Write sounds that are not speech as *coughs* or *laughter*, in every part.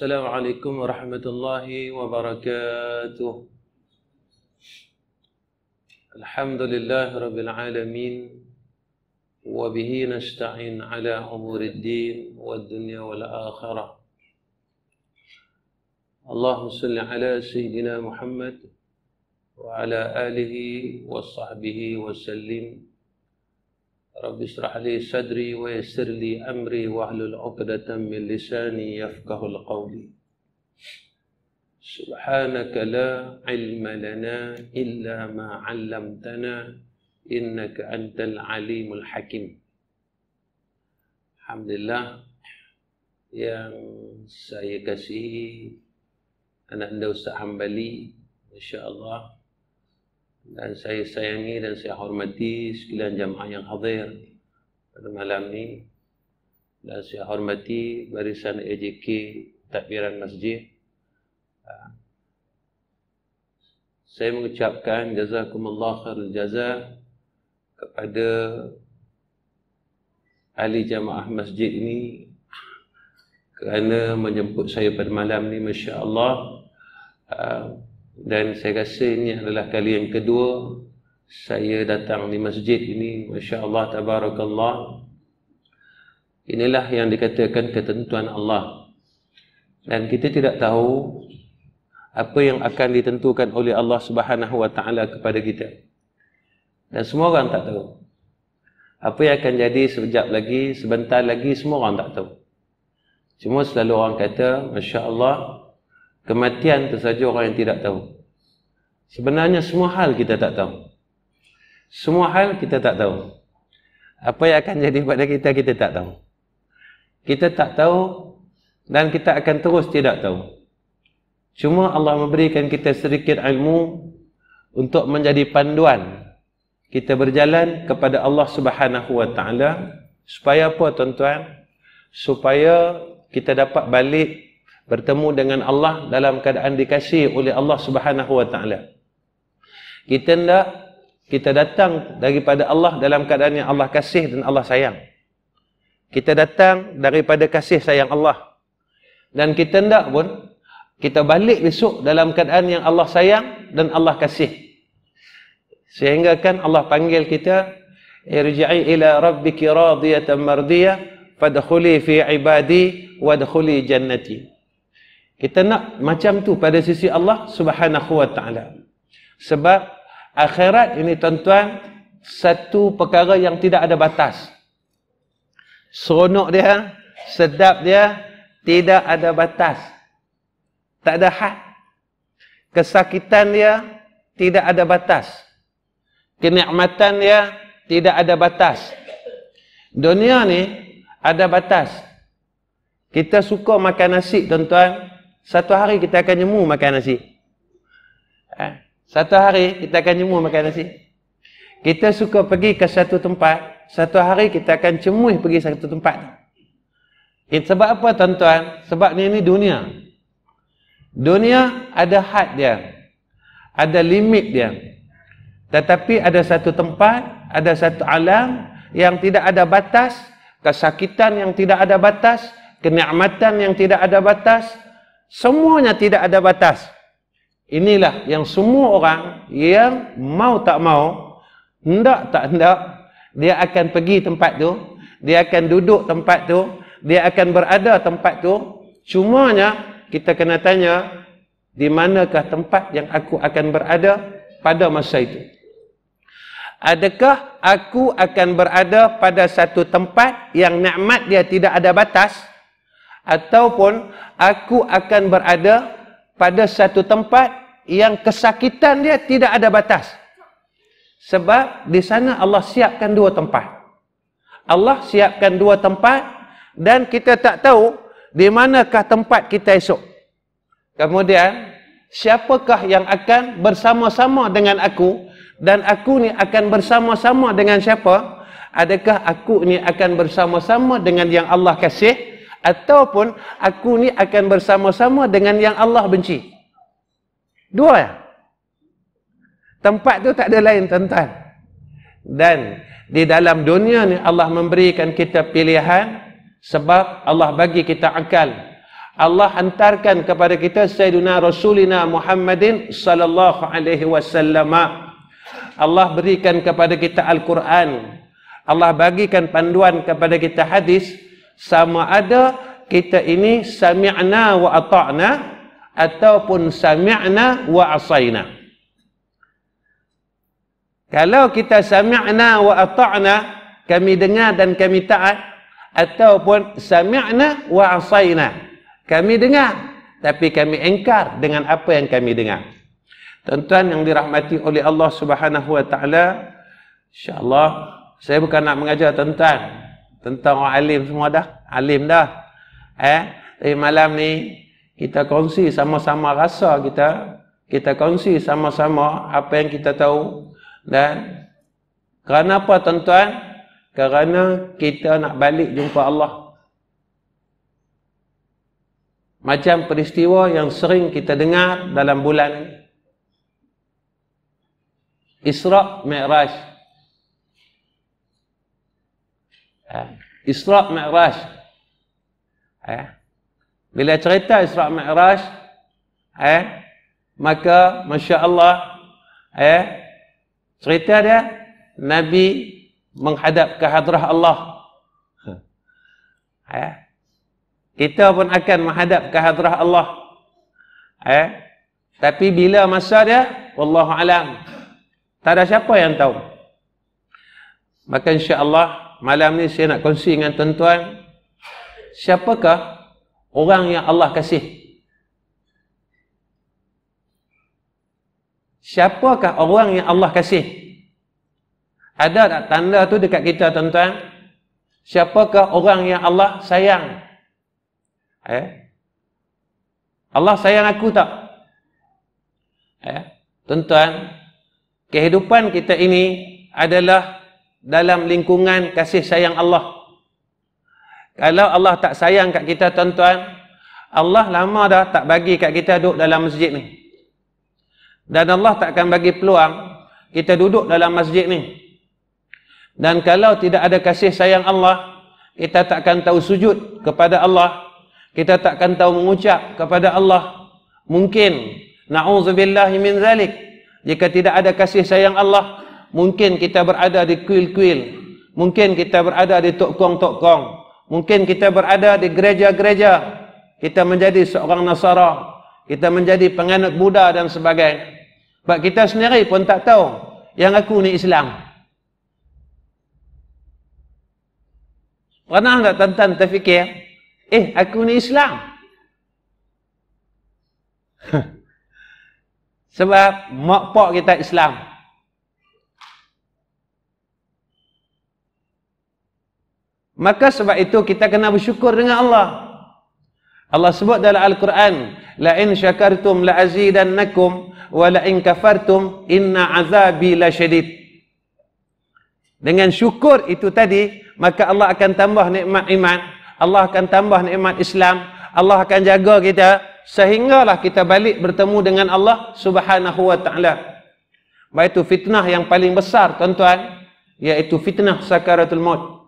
السلام عليكم ورحمة الله وبركاته الحمد لله رب العالمين وبه نستعين على أمور الدين والدنيا والآخرة اللهم صل على سيدنا محمد وعلى آله وصحبه وسلم رب اشرح لي صدري ويسر لي أمري واحلل عقدة من لساني يفقه القول سبحانك لا علم لنا إلا ما علمتنا إنك أنت العليم الحكيم الحمد لله yang saya kasihi anak anda Ustaz Hambali شاء الله dan saya sayangi dan saya hormati sekalian jemaah yang hadir pada malam ini dan saya hormati barisan AJK takbiran masjid ha. saya mengucapkan jazakumullah khairul jaza kepada ahli jamaah masjid ini kerana menjemput saya pada malam ini masya-Allah ha dan saya rasa ini adalah kali yang kedua saya datang di masjid ini masya-Allah tabarakallah inilah yang dikatakan ketentuan Allah dan kita tidak tahu apa yang akan ditentukan oleh Allah Subhanahu kepada kita dan semua orang tak tahu apa yang akan jadi sekejap lagi sebentar lagi semua orang tak tahu cuma selalu orang kata masya-Allah Kematian tu saja orang yang tidak tahu. Sebenarnya semua hal kita tak tahu. Semua hal kita tak tahu. Apa yang akan jadi pada kita, kita tak tahu. Kita tak tahu dan kita akan terus tidak tahu. Cuma Allah memberikan kita sedikit ilmu untuk menjadi panduan kita berjalan kepada Allah Subhanahu Wa Taala supaya apa tuan-tuan supaya kita dapat balik bertemu dengan Allah dalam keadaan dikasih oleh Allah Subhanahu wa taala. Kita tidak kita datang daripada Allah dalam keadaan yang Allah kasih dan Allah sayang. Kita datang daripada kasih sayang Allah. Dan kita tidak pun kita balik besok dalam keadaan yang Allah sayang dan Allah kasih. Sehingga kan Allah panggil kita irji'i ila rabbiki radiyatan mardiyah fadkhuli fi ibadi wadkhuli jannati. Kita nak macam tu pada sisi Allah Subhanahu wa taala. Sebab akhirat ini tuan-tuan satu perkara yang tidak ada batas. Seronok dia, sedap dia, tidak ada batas. Tak ada had. Kesakitan dia tidak ada batas. Kenikmatan dia tidak ada batas. Dunia ni ada batas. Kita suka makan nasi tuan-tuan, satu hari kita akan nyemu makan nasi. Ha? Satu hari kita akan nyemu makan nasi. Kita suka pergi ke satu tempat, satu hari kita akan cemuih pergi satu tempat tu. Eh, sebab apa tuan-tuan? Sebab ni ni dunia. Dunia ada had dia. Ada limit dia. Tetapi ada satu tempat, ada satu alam yang tidak ada batas, kesakitan yang tidak ada batas, kenikmatan yang tidak ada batas, semuanya tidak ada batas inilah yang semua orang yang mau tak mau hendak tak hendak dia akan pergi tempat tu dia akan duduk tempat tu dia akan berada tempat tu cumanya kita kena tanya di manakah tempat yang aku akan berada pada masa itu adakah aku akan berada pada satu tempat yang nikmat dia tidak ada batas ataupun aku akan berada pada satu tempat yang kesakitan dia tidak ada batas sebab di sana Allah siapkan dua tempat Allah siapkan dua tempat dan kita tak tahu di manakah tempat kita esok kemudian siapakah yang akan bersama-sama dengan aku dan aku ni akan bersama-sama dengan siapa adakah aku ni akan bersama-sama dengan yang Allah kasih ataupun aku ni akan bersama-sama dengan yang Allah benci. Dua ya. Tempat tu tak ada lain tentang Dan di dalam dunia ni Allah memberikan kita pilihan sebab Allah bagi kita akal. Allah hantarkan kepada kita Sayyidina Rasulina Muhammadin sallallahu alaihi wasallam. Allah berikan kepada kita Al-Quran. Allah bagikan panduan kepada kita hadis sama ada kita ini sami'na wa ata'na ataupun sami'na wa asayna kalau kita sami'na wa ata'na kami dengar dan kami taat ataupun sami'na wa asayna kami dengar tapi kami engkar dengan apa yang kami dengar tuan-tuan yang dirahmati oleh Allah Subhanahu wa taala insyaallah saya bukan nak mengajar tuan-tuan tentang orang alim semua dah alim dah eh tapi eh, malam ni kita kongsi sama-sama rasa kita kita kongsi sama-sama apa yang kita tahu dan kerana apa tuan-tuan kerana kita nak balik jumpa Allah macam peristiwa yang sering kita dengar dalam bulan ini Isra Mi'raj Ha. Isra' Mi'raj. Ha. Bila cerita Isra' Mi'raj, ha. maka Masya Allah, ha. cerita dia, Nabi menghadap ke hadrah Allah. Ha. Kita pun akan menghadap ke hadrah Allah. Ha. Tapi bila masa dia, Wallahu'alam. Tak ada siapa yang tahu. Maka insya Allah, malam ni saya nak kongsi dengan tuan-tuan siapakah orang yang Allah kasih siapakah orang yang Allah kasih ada tak tanda tu dekat kita tuan-tuan siapakah orang yang Allah sayang eh? Allah sayang aku tak eh? tuan-tuan kehidupan kita ini adalah dalam lingkungan kasih sayang Allah kalau Allah tak sayang kat kita tuan-tuan Allah lama dah tak bagi kat kita duduk dalam masjid ni dan Allah tak akan bagi peluang kita duduk dalam masjid ni dan kalau tidak ada kasih sayang Allah kita tak akan tahu sujud kepada Allah kita tak akan tahu mengucap kepada Allah mungkin na'udzubillahimin zalik jika tidak ada kasih sayang Allah Allah mungkin kita berada di kuil-kuil mungkin kita berada di tokong-tokong mungkin kita berada di gereja-gereja kita menjadi seorang nasara kita menjadi penganut buddha dan sebagainya sebab kita sendiri pun tak tahu yang aku ni islam pernah tak tentang terfikir eh aku ni islam *laughs* sebab mak pak kita islam Maka sebab itu kita kena bersyukur dengan Allah. Allah sebut dalam Al-Quran, la in syakartum la azidannakum wa la in kafartum inna azabi la syadid. Dengan syukur itu tadi, maka Allah akan tambah nikmat iman, Allah akan tambah nikmat Islam, Allah akan jaga kita sehinggalah kita balik bertemu dengan Allah Subhanahu wa taala. Baik itu fitnah yang paling besar, tuan-tuan, iaitu fitnah sakaratul maut.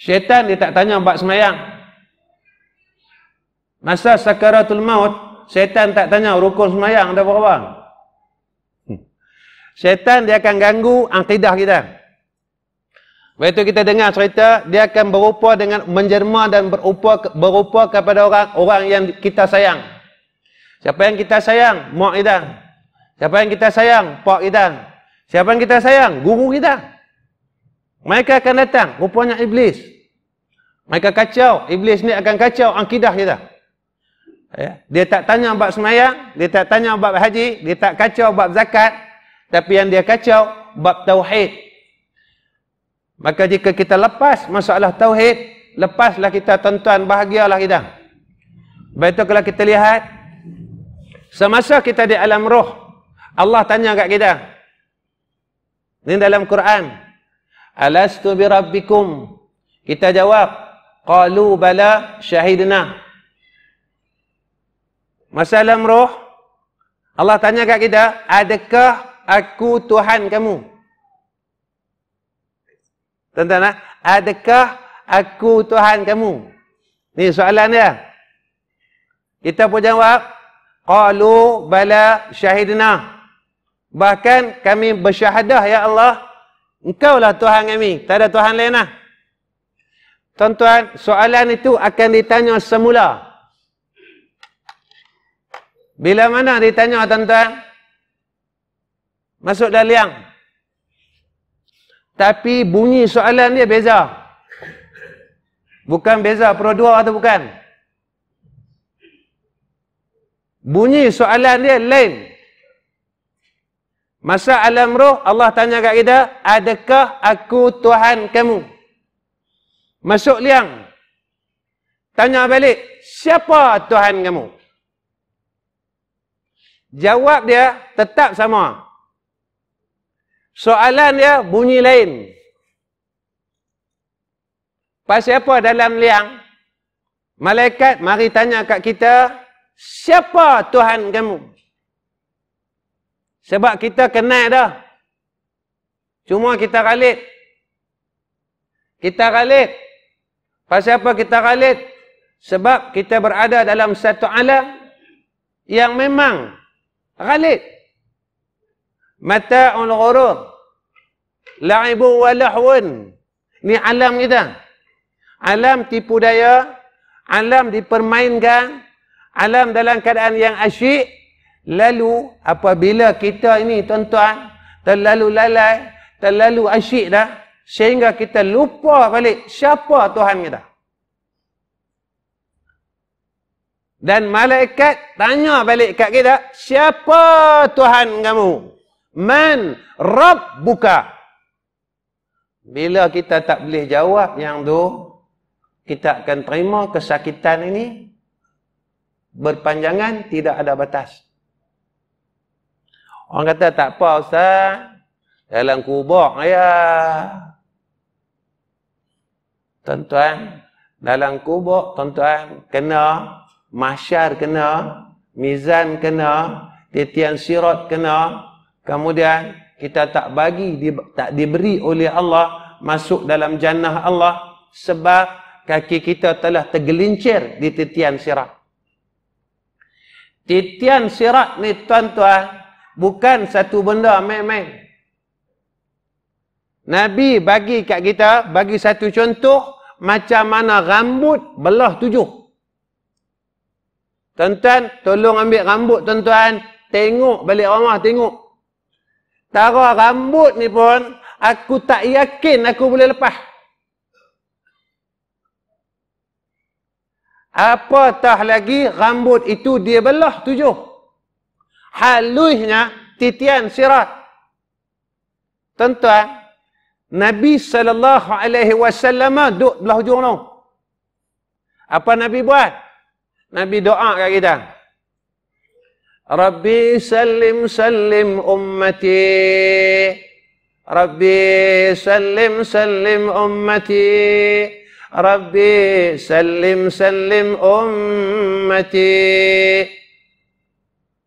Syaitan dia tak tanya bab semayang. Masa sakaratul maut, syaitan tak tanya rukun semayang ada berapa. Hmm. Syaitan dia akan ganggu akidah kita. Lepas itu kita dengar cerita, dia akan berupa dengan menjerma dan berupa, berupa kepada orang orang yang kita sayang. Siapa yang kita sayang? Mak Mu'idah. Siapa yang kita sayang? Pak Idan. Siapa yang kita sayang? Guru Guru kita. Mereka akan datang, rupanya iblis. Mereka kacau, iblis ni akan kacau akidah kita. Ya, dia tak tanya bab sembahyang, dia tak tanya bab haji, dia tak kacau bab zakat, tapi yang dia kacau bab tauhid. Maka jika kita lepas masalah tauhid, lepaslah kita tuan-tuan bahagialah kita. Baik tu kalau kita lihat semasa kita di alam roh, Allah tanya kat kita. Ini dalam Quran alastu bi rabbikum kita jawab qalu bala syahidna masalah roh Allah tanya kat kita adakah aku tuhan kamu tuan-tuan ah, adakah aku tuhan kamu ni soalan dia kita pun jawab qalu bala syahidna bahkan kami bersyahadah ya Allah Engkaulah Tuhan kami. Tak ada Tuhan lain lah. Tuan-tuan, soalan itu akan ditanya semula. Bila mana ditanya tuan-tuan? Masuk dah liang. Tapi bunyi soalan dia beza. Bukan beza perodua atau bukan? Bunyi soalan dia lain. Masa alam roh, Allah tanya kat kita, adakah aku Tuhan kamu? Masuk liang. Tanya balik, siapa Tuhan kamu? Jawab dia, tetap sama. Soalan dia, bunyi lain. Pasal apa dalam liang? Malaikat mari tanya kat kita, siapa Tuhan kamu? Sebab kita kenal dah. Cuma kita ralit. Kita ralit. Pasal apa kita ralit? Sebab kita berada dalam satu alam yang memang ralit. Mata'ul ghurur. La'ibu walahwun. Ni alam kita. Alam tipu daya. Alam dipermainkan. Alam dalam keadaan yang asyik. Lalu apabila kita ini tuan-tuan terlalu lalai, terlalu asyik dah sehingga kita lupa balik siapa Tuhan kita. Dan malaikat tanya balik kat kita, siapa Tuhan kamu? Man rabbuka? Bila kita tak boleh jawab yang tu, kita akan terima kesakitan ini berpanjangan tidak ada batas. Orang kata tak apa ustaz. Dalam kubur ayah. Tuan-tuan, dalam kubur tuan-tuan kena mahsyar kena, mizan kena, titian sirat kena. Kemudian kita tak bagi tak diberi oleh Allah masuk dalam jannah Allah sebab kaki kita telah tergelincir di titian sirat. Titian sirat ni tuan-tuan, bukan satu benda main-main. Nabi bagi kat kita, bagi satu contoh, macam mana rambut belah tujuh. Tuan-tuan, tolong ambil rambut tuan-tuan, tengok balik rumah, tengok. Tara rambut ni pun, aku tak yakin aku boleh lepas. Apatah lagi rambut itu dia belah tujuh haluhnya titian sirat. tuan Nabi sallallahu alaihi wasallam duduk belah hujung tu. Apa Nabi buat? Nabi doa kat kita. Rabbi sallim sallim ummati. Rabbi sallim sallim ummati. Rabbi sallim sallim ummati. Rabbi, sallim, sallim, ummati.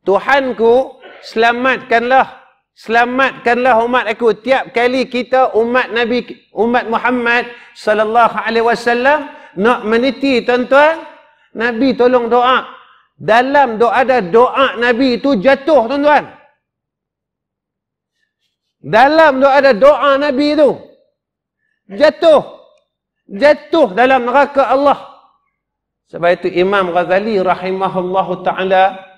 Tuhanku selamatkanlah selamatkanlah umat aku tiap kali kita umat Nabi umat Muhammad sallallahu alaihi wasallam nak meniti tuan-tuan Nabi tolong doa dalam doa ada doa Nabi itu jatuh tuan-tuan dalam doa ada doa Nabi itu jatuh jatuh dalam neraka Allah sebab itu Imam Ghazali rahimahullahu taala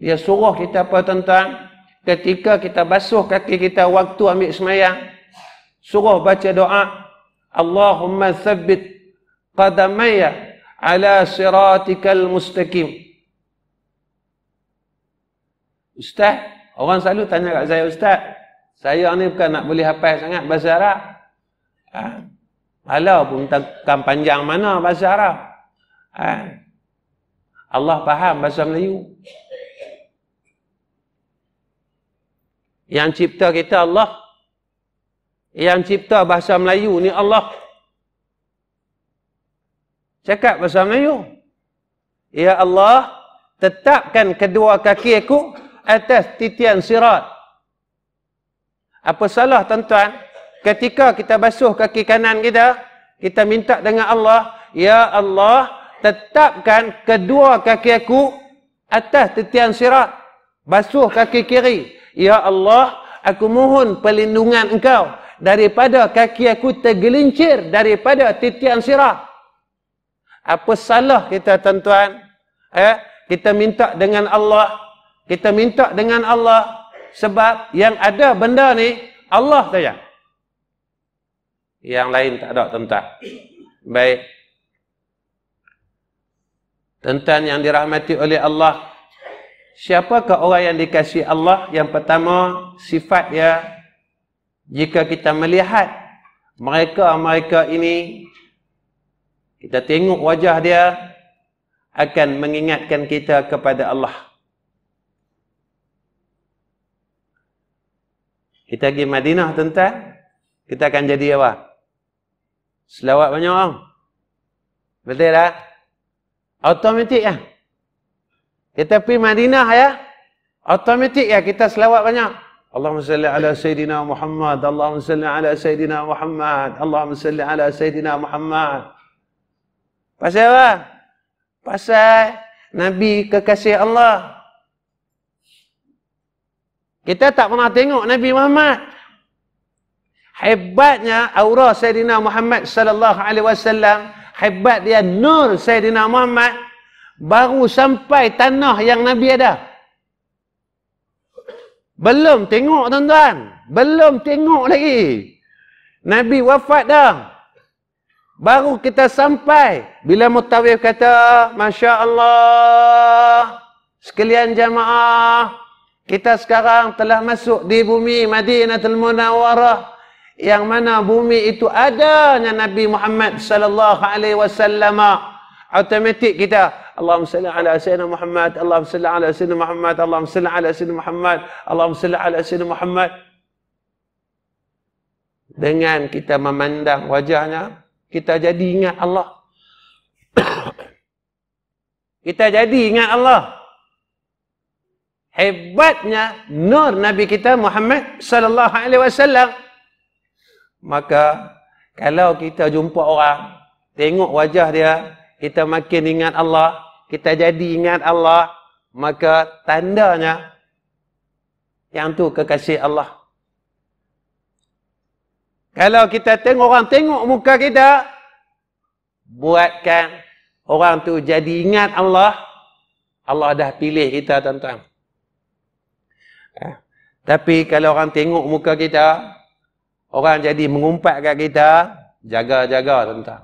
dia suruh kita apa tuan-tuan? Ketika kita basuh kaki kita waktu ambil semayang. Suruh baca doa. Allahumma thabbit qadamaya ala siratikal mustaqim. Ustaz, orang selalu tanya kat saya, Ustaz, saya ni bukan nak boleh hafal sangat bahasa Arab. Ha? Malah pun takkan panjang mana bahasa Arab. Ha? Allah faham bahasa Melayu. Yang cipta kita Allah. Yang cipta bahasa Melayu ni Allah. Cakap bahasa Melayu. Ya Allah, tetapkan kedua kaki aku atas titian sirat. Apa salah tuan-tuan? Ketika kita basuh kaki kanan kita, kita minta dengan Allah, Ya Allah, tetapkan kedua kaki aku atas titian sirat. Basuh kaki kiri. Ya Allah, aku mohon perlindungan engkau daripada kaki aku tergelincir daripada titian sirah. Apa salah kita tuan-tuan? Eh, kita minta dengan Allah. Kita minta dengan Allah. Sebab yang ada benda ni, Allah saja. Yang lain tak ada tuan-tuan. Baik. tuan yang dirahmati oleh Allah Siapakah orang yang dikasihi Allah? Yang pertama, sifat dia jika kita melihat mereka-mereka ini kita tengok wajah dia akan mengingatkan kita kepada Allah. Kita pergi Madinah tentang kita akan jadi apa? Selawat banyak orang. Betul tak? Automatik lah. Ya? Tetapi ya, Madinah ya automatik ya kita selawat banyak. Allahumma salli ala sayidina Muhammad, Allahumma salli ala sayidina Muhammad, Allahumma salli ala sayidina Muhammad. Pasal apa? Pasal nabi kekasih Allah. Kita tak pernah tengok Nabi Muhammad. Hebatnya aura Sayyidina Muhammad sallallahu alaihi wasallam, hebat dia nur Sayyidina Muhammad baru sampai tanah yang Nabi ada. Belum tengok tuan-tuan. Belum tengok lagi. Nabi wafat dah. Baru kita sampai. Bila Mutawif kata, Masya Allah, sekalian jamaah, kita sekarang telah masuk di bumi Madinatul Munawarah yang mana bumi itu adanya Nabi Muhammad sallallahu alaihi wasallam automatik kita اللهم صل على سيدنا محمد اللهم صل على سيدنا محمد اللهم صل على سيدنا محمد اللهم صل على سيدنا محمد dengan kita memandang wajahnya kita jadi ingat Allah *coughs* kita jadi ingat Allah hebatnya nur nabi kita Muhammad sallallahu alaihi wasallam maka kalau kita jumpa orang tengok wajah dia kita makin ingat Allah kita jadi ingat Allah maka tandanya yang tu kekasih Allah kalau kita tengok orang tengok muka kita buatkan orang tu jadi ingat Allah Allah dah pilih kita tuan-tuan ha? tapi kalau orang tengok muka kita orang jadi mengumpat kat kita jaga-jaga tuan-tuan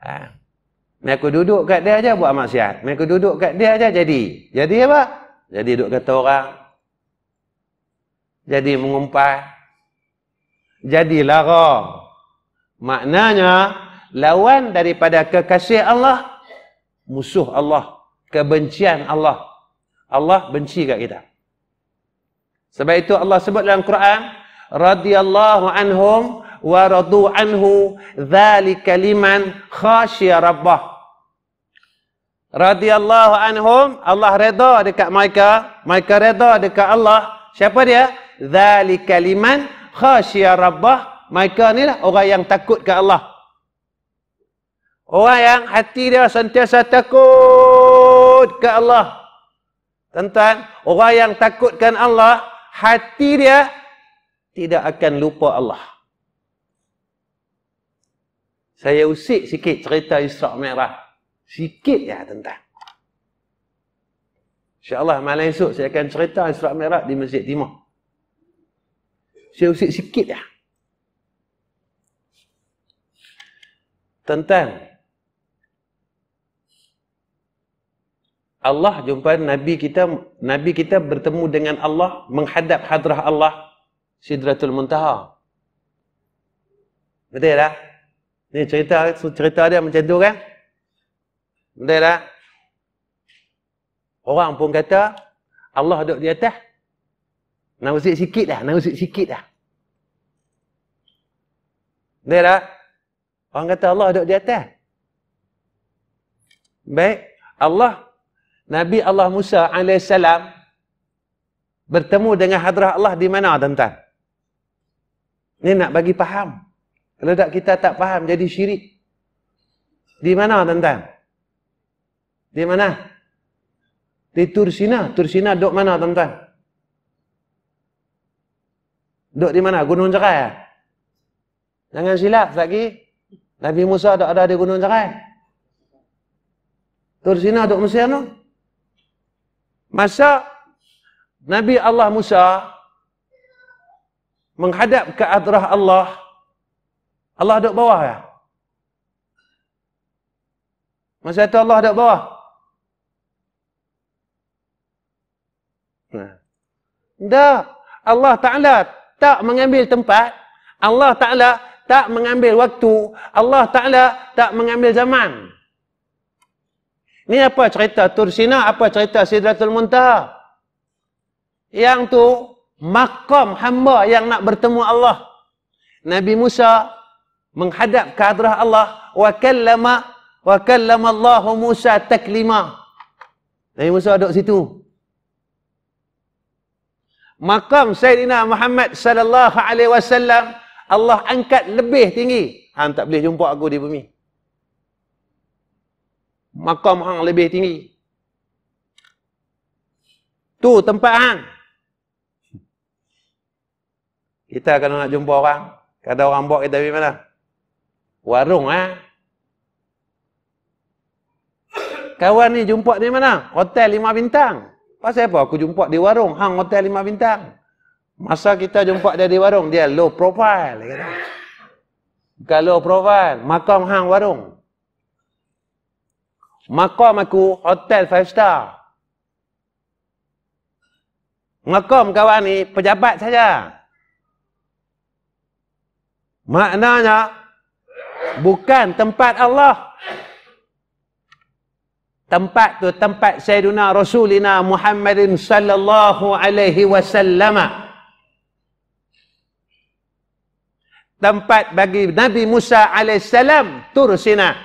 ha? Mereka duduk kat dia aja buat maksiat. Mereka duduk kat dia aja jadi. Jadi apa? Jadi duduk kata orang. Jadi mengumpat. Jadi lara. Maknanya, lawan daripada kekasih Allah, musuh Allah, kebencian Allah. Allah benci kat kita. Sebab itu Allah sebut dalam Quran, radhiyallahu anhum wa radu anhu dzalika liman khasyya rabbah radhiyallahu anhum Allah redha dekat mereka mereka redha dekat Allah siapa dia zalika liman khashiya rabbah mereka ni lah orang yang takut ke Allah orang yang hati dia sentiasa takut ke Allah tentang orang yang takutkan Allah hati dia tidak akan lupa Allah saya usik sikit cerita Isra Mi'raj sikit ya tentang InsyaAllah malam esok saya akan cerita Israq Merah di Masjid Timur. Saya usik sikit ya. Tentang Allah jumpa Nabi kita Nabi kita bertemu dengan Allah menghadap hadrah Allah Sidratul Muntaha. Betul tak? Ini cerita cerita dia macam tu kan? Betul tak? Orang pun kata Allah duduk di atas Nauzik sikit dah, nauzik sikit dah. Lah. Betul tak? Orang kata Allah duduk di atas. Baik, Allah Nabi Allah Musa AS bertemu dengan hadrah Allah di mana tuan-tuan? Ini nak bagi faham. Kalau tak kita tak faham jadi syirik. Di mana tuan-tuan? Di mana? Di Tursina. Tursina dok mana, tuan-tuan? Duduk di mana? Gunung Cerai? Eh? Jangan silap, lagi. Nabi Musa dok ada di Gunung Cerai. Tursina dok Mesir tu. Masa Nabi Allah Musa menghadap ke adrah Allah, Allah dok bawah ya? Masa itu Allah dok bawah. Dah. Allah Ta'ala tak mengambil tempat. Allah Ta'ala tak mengambil waktu. Allah Ta'ala tak mengambil zaman. Ni apa cerita Tursina? Apa cerita Sidratul Muntah? Yang tu, makam hamba yang nak bertemu Allah. Nabi Musa menghadap kadrah Allah. Wa kallama, wa kallama Allahu Musa taklima. Nabi Musa duduk situ makam Sayyidina Muhammad sallallahu alaihi wasallam Allah angkat lebih tinggi. Hang tak boleh jumpa aku di bumi. Makam hang lebih tinggi. Tu tempat hang. Kita kalau nak jumpa orang, kata orang bawa kita pergi mana? Warung ah. Ha? Kawan ni jumpa di mana? Hotel lima bintang. Pasal apa aku jumpa di warung hang hotel lima bintang. Masa kita jumpa dia di warung dia low profile kata. Kalau profile, makam hang warung. Makam aku hotel five star. Makam kawan ni pejabat saja. Maknanya bukan tempat Allah tempat tu tempat sayyidina rasulina Muhammadin sallallahu alaihi wasallam tempat bagi Nabi Musa alaihissalam tursina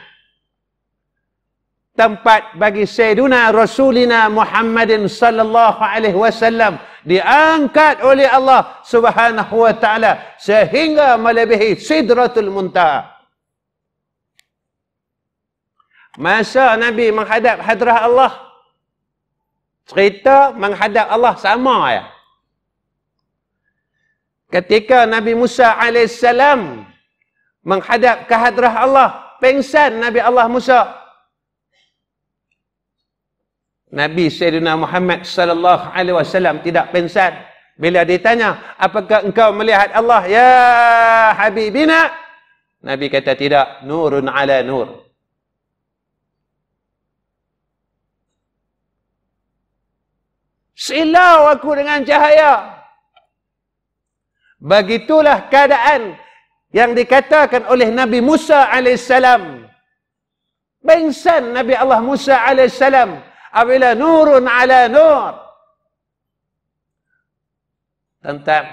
tempat bagi sayyidina rasulina Muhammadin sallallahu alaihi wasallam diangkat oleh Allah Subhanahu wa taala sehingga melebihi sidratul muntaha Masa Nabi menghadap hadrah Allah. Cerita menghadap Allah sama ya. Ketika Nabi Musa AS menghadap ke hadrah Allah. Pengsan Nabi Allah Musa. Nabi Sayyidina Muhammad sallallahu alaihi wasallam tidak pensan bila ditanya apakah engkau melihat Allah ya habibina Nabi kata tidak nurun ala nur Silau aku dengan cahaya. Begitulah keadaan yang dikatakan oleh Nabi Musa AS. Bengsan Nabi Allah Musa AS. Abila nurun ala nur. Tentang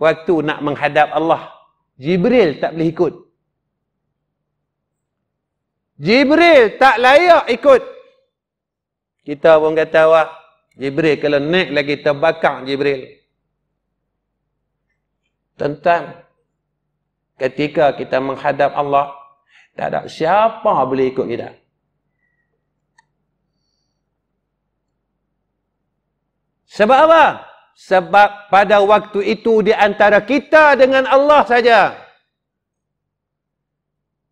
waktu nak menghadap Allah. Jibril tak boleh ikut. Jibril tak layak ikut. Kita pun kata, wah, Jibril kalau naik lagi terbakar Jibril. Tentang ketika kita menghadap Allah, tak ada siapa boleh ikut kita. Sebab apa? Sebab pada waktu itu di antara kita dengan Allah saja.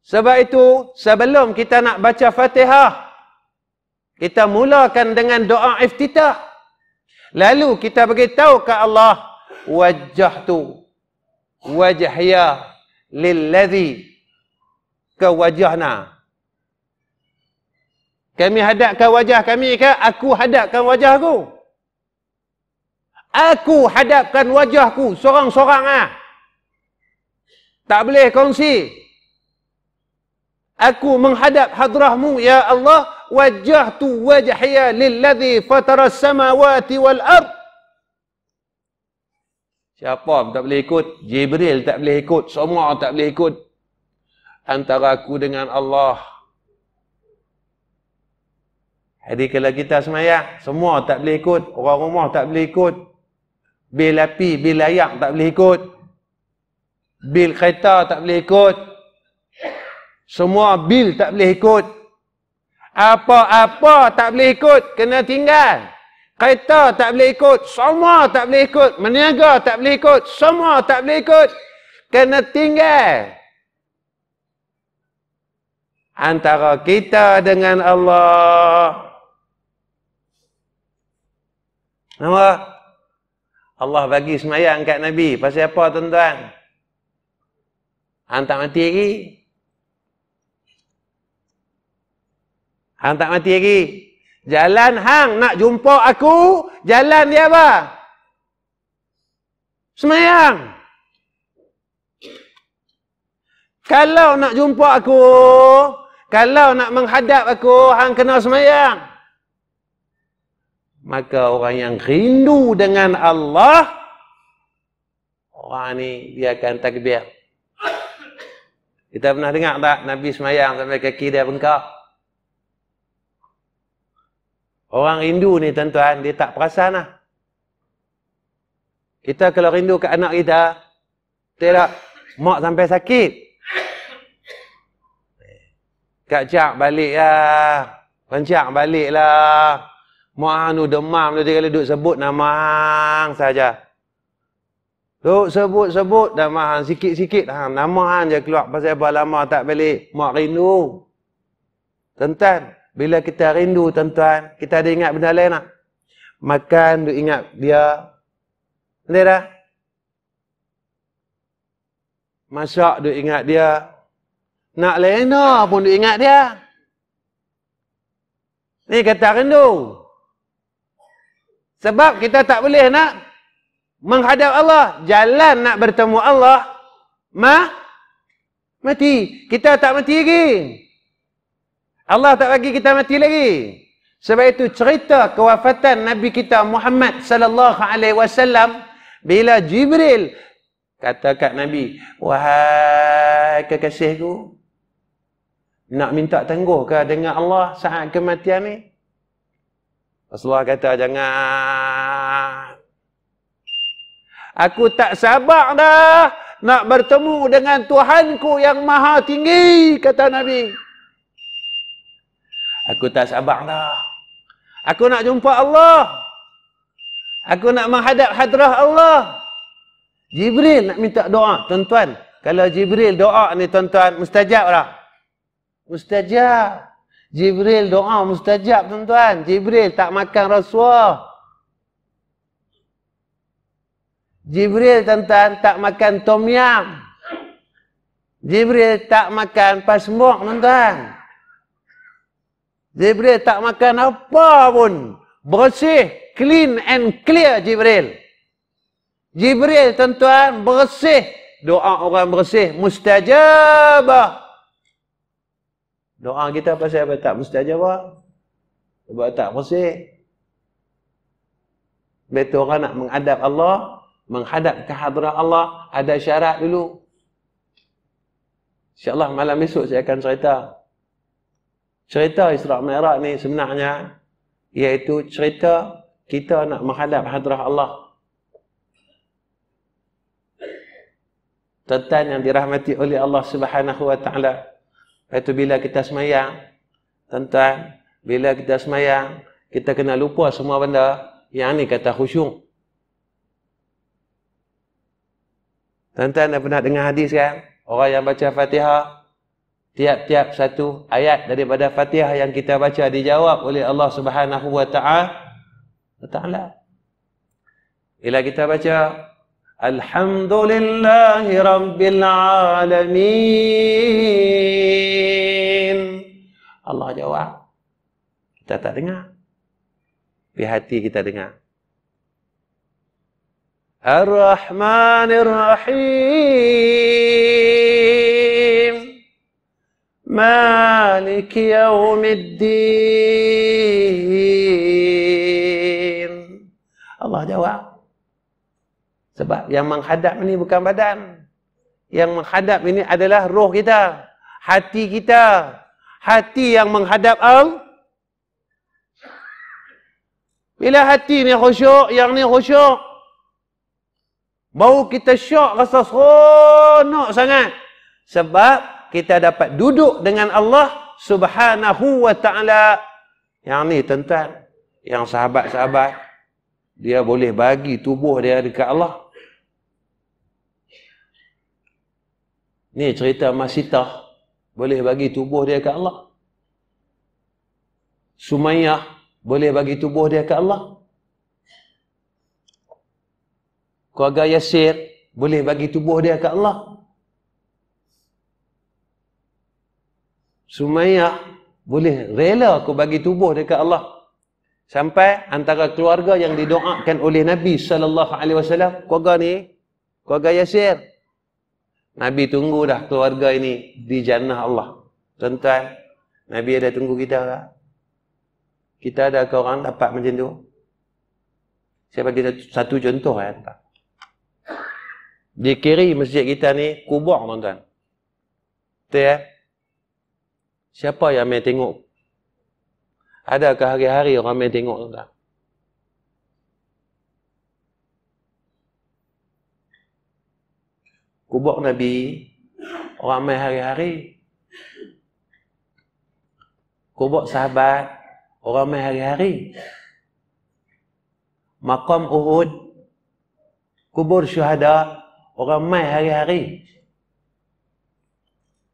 Sebab itu sebelum kita nak baca Fatihah, kita mulakan dengan doa iftitah. Lalu kita beritahu ke Allah wajah wajhiya lillazi ke wajahna. Kami hadapkan wajah kami ke aku hadapkan wajah aku? Aku hadapkan wajahku seorang-seorang ah. Tak boleh kongsi. Aku menghadap hadrahmu ya Allah wajjahtu wajhiya lilladhi fatara samawati wal ard Siapa pun tak boleh ikut, Jibril tak boleh ikut, semua tak boleh ikut antara aku dengan Allah. Jadi kalau kita semayak, semua tak boleh ikut, orang rumah tak boleh ikut, bil api, bil layak tak boleh ikut, bil kereta tak boleh ikut, semua bil tak boleh ikut. Apa-apa tak boleh ikut, kena tinggal. Kereta tak boleh ikut, semua tak boleh ikut. Meniaga tak boleh ikut, semua tak boleh ikut. Kena tinggal. Antara kita dengan Allah. Nama? Allah bagi semayang kat Nabi. Pasal apa tuan-tuan? Hantar mati lagi. Hang tak mati lagi. Jalan hang nak jumpa aku, jalan dia apa? Semayang. Kalau nak jumpa aku, kalau nak menghadap aku, hang kena semayang. Maka orang yang rindu dengan Allah, orang ini dia akan takbir. Kita pernah dengar tak Nabi semayang sampai kaki dia bengkak? Orang rindu ni tuan-tuan, dia tak perasan lah. Kita kalau rindu ke anak kita, tidak mak sampai sakit. Kak Cak balik lah. Kak Cak balik lah. Mak anu demam tu dia kala duduk sebut nama hang saja. Duk sebut-sebut nama hang sikit-sikit hang. Nama hang je keluar pasal apa lama tak balik. Mak rindu. Tentang. Bila kita rindu tuan-tuan, kita ada ingat benda lain lah. Makan, duk ingat dia. Nanti dah. Masak, duk ingat dia. Nak lena pun duk ingat dia. Ni kata rindu. Sebab kita tak boleh nak menghadap Allah. Jalan nak bertemu Allah. Mah? Mati. Kita tak mati lagi. Allah tak bagi kita mati lagi. Sebab itu cerita kewafatan Nabi kita Muhammad sallallahu alaihi wasallam bila Jibril kata kat Nabi, "Wahai kekasihku, nak minta tangguh ke dengan Allah saat kematian ni?" Rasulullah kata, "Jangan. Aku tak sabar dah nak bertemu dengan Tuhanku yang Maha Tinggi," kata Nabi. Aku tak sabar dah. Aku nak jumpa Allah. Aku nak menghadap hadrah Allah. Jibril nak minta doa. Tuan-tuan, kalau Jibril doa ni tuan-tuan, mustajab lah. Mustajab. Jibril doa mustajab tuan-tuan. Jibril tak makan rasuah. Jibril tuan-tuan tak makan tom yam. Jibril tak makan pasmuk tuan-tuan. Jibril tak makan apa pun. Bersih, clean and clear Jibril. Jibril tuan-tuan bersih. Doa orang bersih mustajabah. Doa kita pasal apa tak mustajabah? Sebab tak bersih. Betul orang nak menghadap Allah, menghadap ke Allah, ada syarat dulu. InsyaAllah malam esok saya akan cerita Cerita Isra' Mi'raj ni sebenarnya iaitu cerita kita nak menghadap hadrah Allah. Tentang yang dirahmati oleh Allah Subhanahu Wa Taala. Itu bila kita semayang, tentang bila kita semayang, kita kena lupa semua benda yang ni kata khusyuk. Tentang ada pernah dengar hadis kan? Orang yang baca Fatihah, tiap-tiap satu ayat daripada Fatihah yang kita baca dijawab oleh Allah Subhanahu wa taala. Bila kita baca Alhamdulillahi Rabbil Alamin Allah jawab Kita tak dengar Di hati kita dengar Ar-Rahmanir-Rahim مالك يوم الدين Allah jawab sebab yang menghadap ini bukan badan yang menghadap ini adalah roh kita hati kita hati yang menghadap Allah bila hati ni khusyuk, yang ni khusyuk. bau kita syok rasa seronok sangat. Sebab kita dapat duduk dengan Allah Subhanahu wa taala. Yang ni tentang yang sahabat-sahabat dia boleh bagi tubuh dia dekat Allah. Ni cerita Masitah boleh bagi tubuh dia dekat Allah. Sumayyah boleh bagi tubuh dia dekat Allah. Keluarga Yasir boleh bagi tubuh dia dekat Allah. Sumayyah boleh rela aku bagi tubuh dekat Allah sampai antara keluarga yang didoakan oleh Nabi sallallahu alaihi wasallam keluarga ni keluarga Yasir Nabi tunggu dah keluarga ini di jannah Allah tuan-tuan Nabi ada tunggu kita ke kita ada ke orang dapat macam tu saya bagi satu contoh kan eh, di kiri masjid kita ni kubur tuan-tuan Betul ya? Siapa yang main tengok? Adakah hari-hari orang main tengok tu tak? Kubur Nabi, orang main hari-hari. Kubur sahabat, orang main hari-hari. Makam Uhud, kubur syuhada, orang main hari-hari.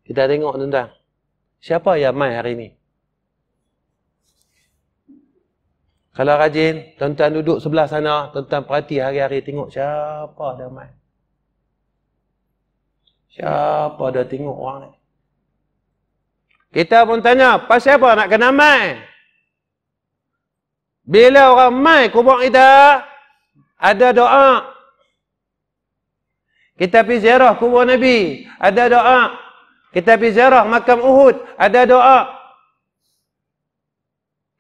Kita tengok tentang. Siapa yang mai hari ini? Kalau rajin, tuan-tuan duduk sebelah sana, tuan-tuan perhati hari-hari tengok siapa ada mai. Siapa ada tengok orang ni? Kita pun tanya, pasal apa nak kena mai? Bila orang mai kubur kita, ada doa. Kita pergi ziarah kubur Nabi, ada doa. Kita pergi ziarah makam Uhud, ada doa.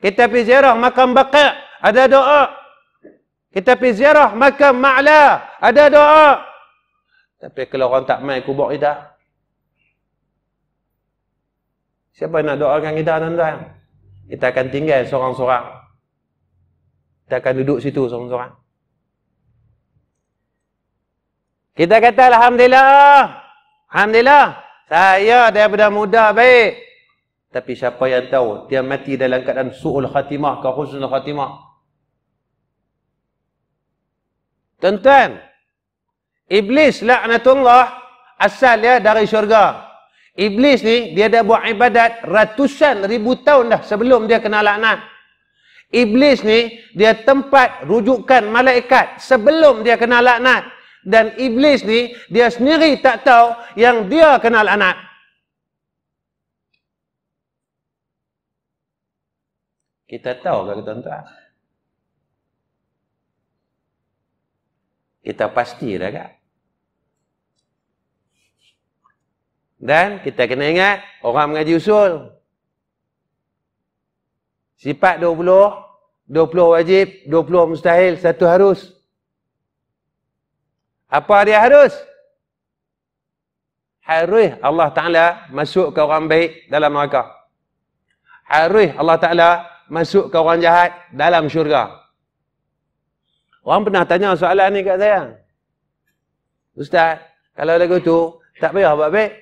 Kita pergi ziarah makam Baqi', ada doa. Kita pergi ziarah makam Ma'la, ada doa. Tapi kalau orang tak mai kubur kita. Siapa nak doakan kita tuan-tuan? Kita akan tinggal seorang-seorang. Kita akan duduk situ seorang-seorang. Kita kata Alhamdulillah. Alhamdulillah. Saya daripada muda baik. Tapi siapa yang tahu dia mati dalam keadaan su'ul khatimah ke husnul khatimah? Tuan-tuan, iblis laknatullah asal ya dari syurga. Iblis ni dia dah buat ibadat ratusan ribu tahun dah sebelum dia kenal laknat. Iblis ni dia tempat rujukan malaikat sebelum dia kenal laknat dan iblis ni dia sendiri tak tahu yang dia kenal anak kita tahu ke kan, tuan-tuan kita pasti dah kak dan kita kena ingat orang mengaji usul sifat 20 20 wajib 20 mustahil satu harus apa dia harus? Harus Allah Ta'ala masukkan orang baik dalam neraka. Harus Allah Ta'ala masukkan orang jahat dalam syurga. Orang pernah tanya soalan ni kat saya. Ustaz, kalau lagu tu, tak payah buat baik.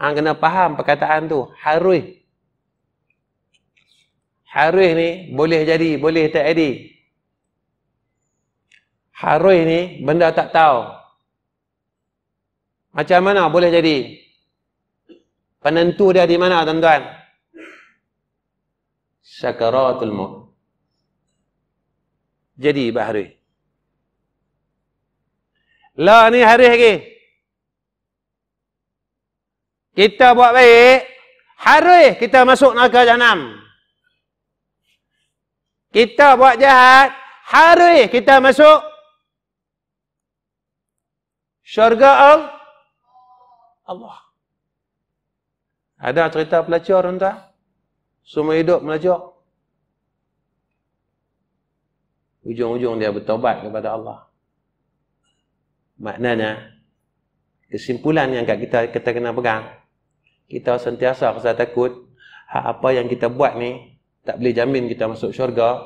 Hang kena faham perkataan tu. Harus. Harus ni boleh jadi, boleh tak jadi. Harui ni benda tak tahu. Macam mana boleh jadi? Penentu dia di mana tuan-tuan? Syakaratul maut. Jadi bahari. La ni hari lagi. Kita buat baik. Harui kita masuk neraka jahanam. Kita buat jahat. Harui kita masuk Syurga al Allah. Ada cerita pelacur tuan-tuan? Semua hidup melacur. Ujung-ujung dia bertobat kepada Allah. Maknanya, kesimpulan yang kita, kita kena pegang, kita sentiasa rasa takut, apa yang kita buat ni, tak boleh jamin kita masuk syurga,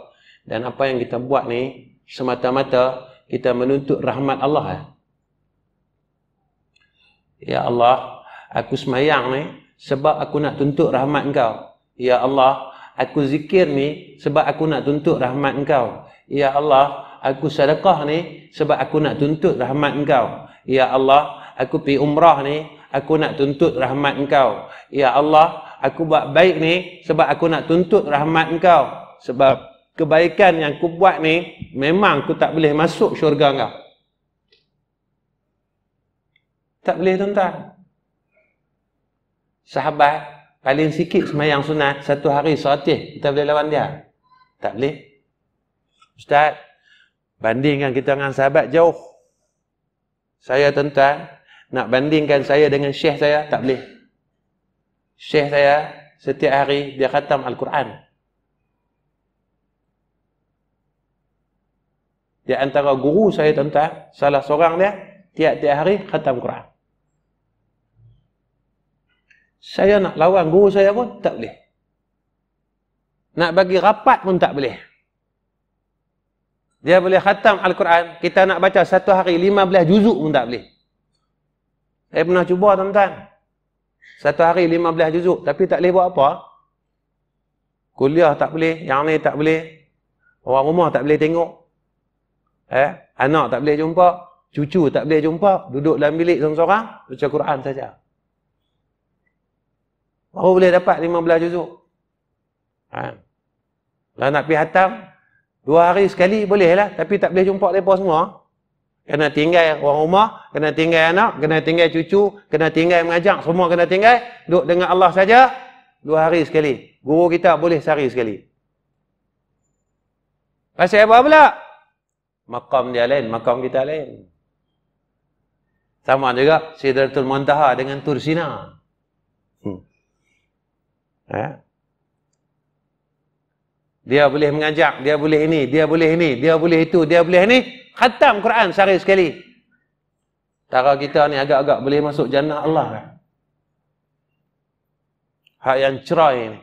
dan apa yang kita buat ni, semata-mata, kita menuntut rahmat Allah. Eh? Ya Allah, aku semayang ni sebab aku nak tuntut rahmat engkau. Ya Allah, aku zikir ni sebab aku nak tuntut rahmat engkau. Ya Allah, aku sedekah ni sebab aku nak tuntut rahmat engkau. Ya Allah, aku pergi umrah ni aku nak tuntut rahmat engkau. Ya Allah, aku buat baik ni sebab aku nak tuntut rahmat engkau. Sebab kebaikan yang aku buat ni memang aku tak boleh masuk syurga engkau. Tak boleh tuan-tuan. Sahabat, paling sikit semayang sunat, satu hari seratih, kita boleh lawan dia. Tak boleh. Ustaz, bandingkan kita dengan sahabat jauh. Saya tuan-tuan, nak bandingkan saya dengan syekh saya, tak boleh. Syekh saya, setiap hari dia khatam Al-Quran. Di antara guru saya tuan-tuan, salah seorang dia, tiap-tiap hari khatam Quran saya nak lawan guru saya pun tak boleh. Nak bagi rapat pun tak boleh. Dia boleh khatam Al-Quran, kita nak baca satu hari lima belah juzuk pun tak boleh. Saya pernah cuba tuan-tuan. Satu hari lima belah juzuk tapi tak boleh buat apa. Kuliah tak boleh, yang ni tak boleh. Orang rumah tak boleh tengok. Eh, anak tak boleh jumpa, cucu tak boleh jumpa, duduk dalam bilik seorang-seorang baca Quran saja baru boleh dapat 15 juzuk. Ha. Kalau nak pergi hatam, dua hari sekali bolehlah, Tapi tak boleh jumpa mereka semua. Kena tinggal orang rumah, kena tinggal anak, kena tinggal cucu, kena tinggal mengajak, semua kena tinggal. Duduk dengan Allah saja dua hari sekali. Guru kita boleh sehari sekali. Pasal apa pula? Makam dia lain, makam kita lain. Sama juga Sidratul Muntaha dengan Tursina. Hmm. Eh? Dia boleh mengajak, dia boleh ini, dia boleh ini, dia boleh itu, dia boleh ini. Khatam Quran sehari sekali. Tara kita ni agak-agak boleh masuk jannah Allah kan? Hak yang cerai ni.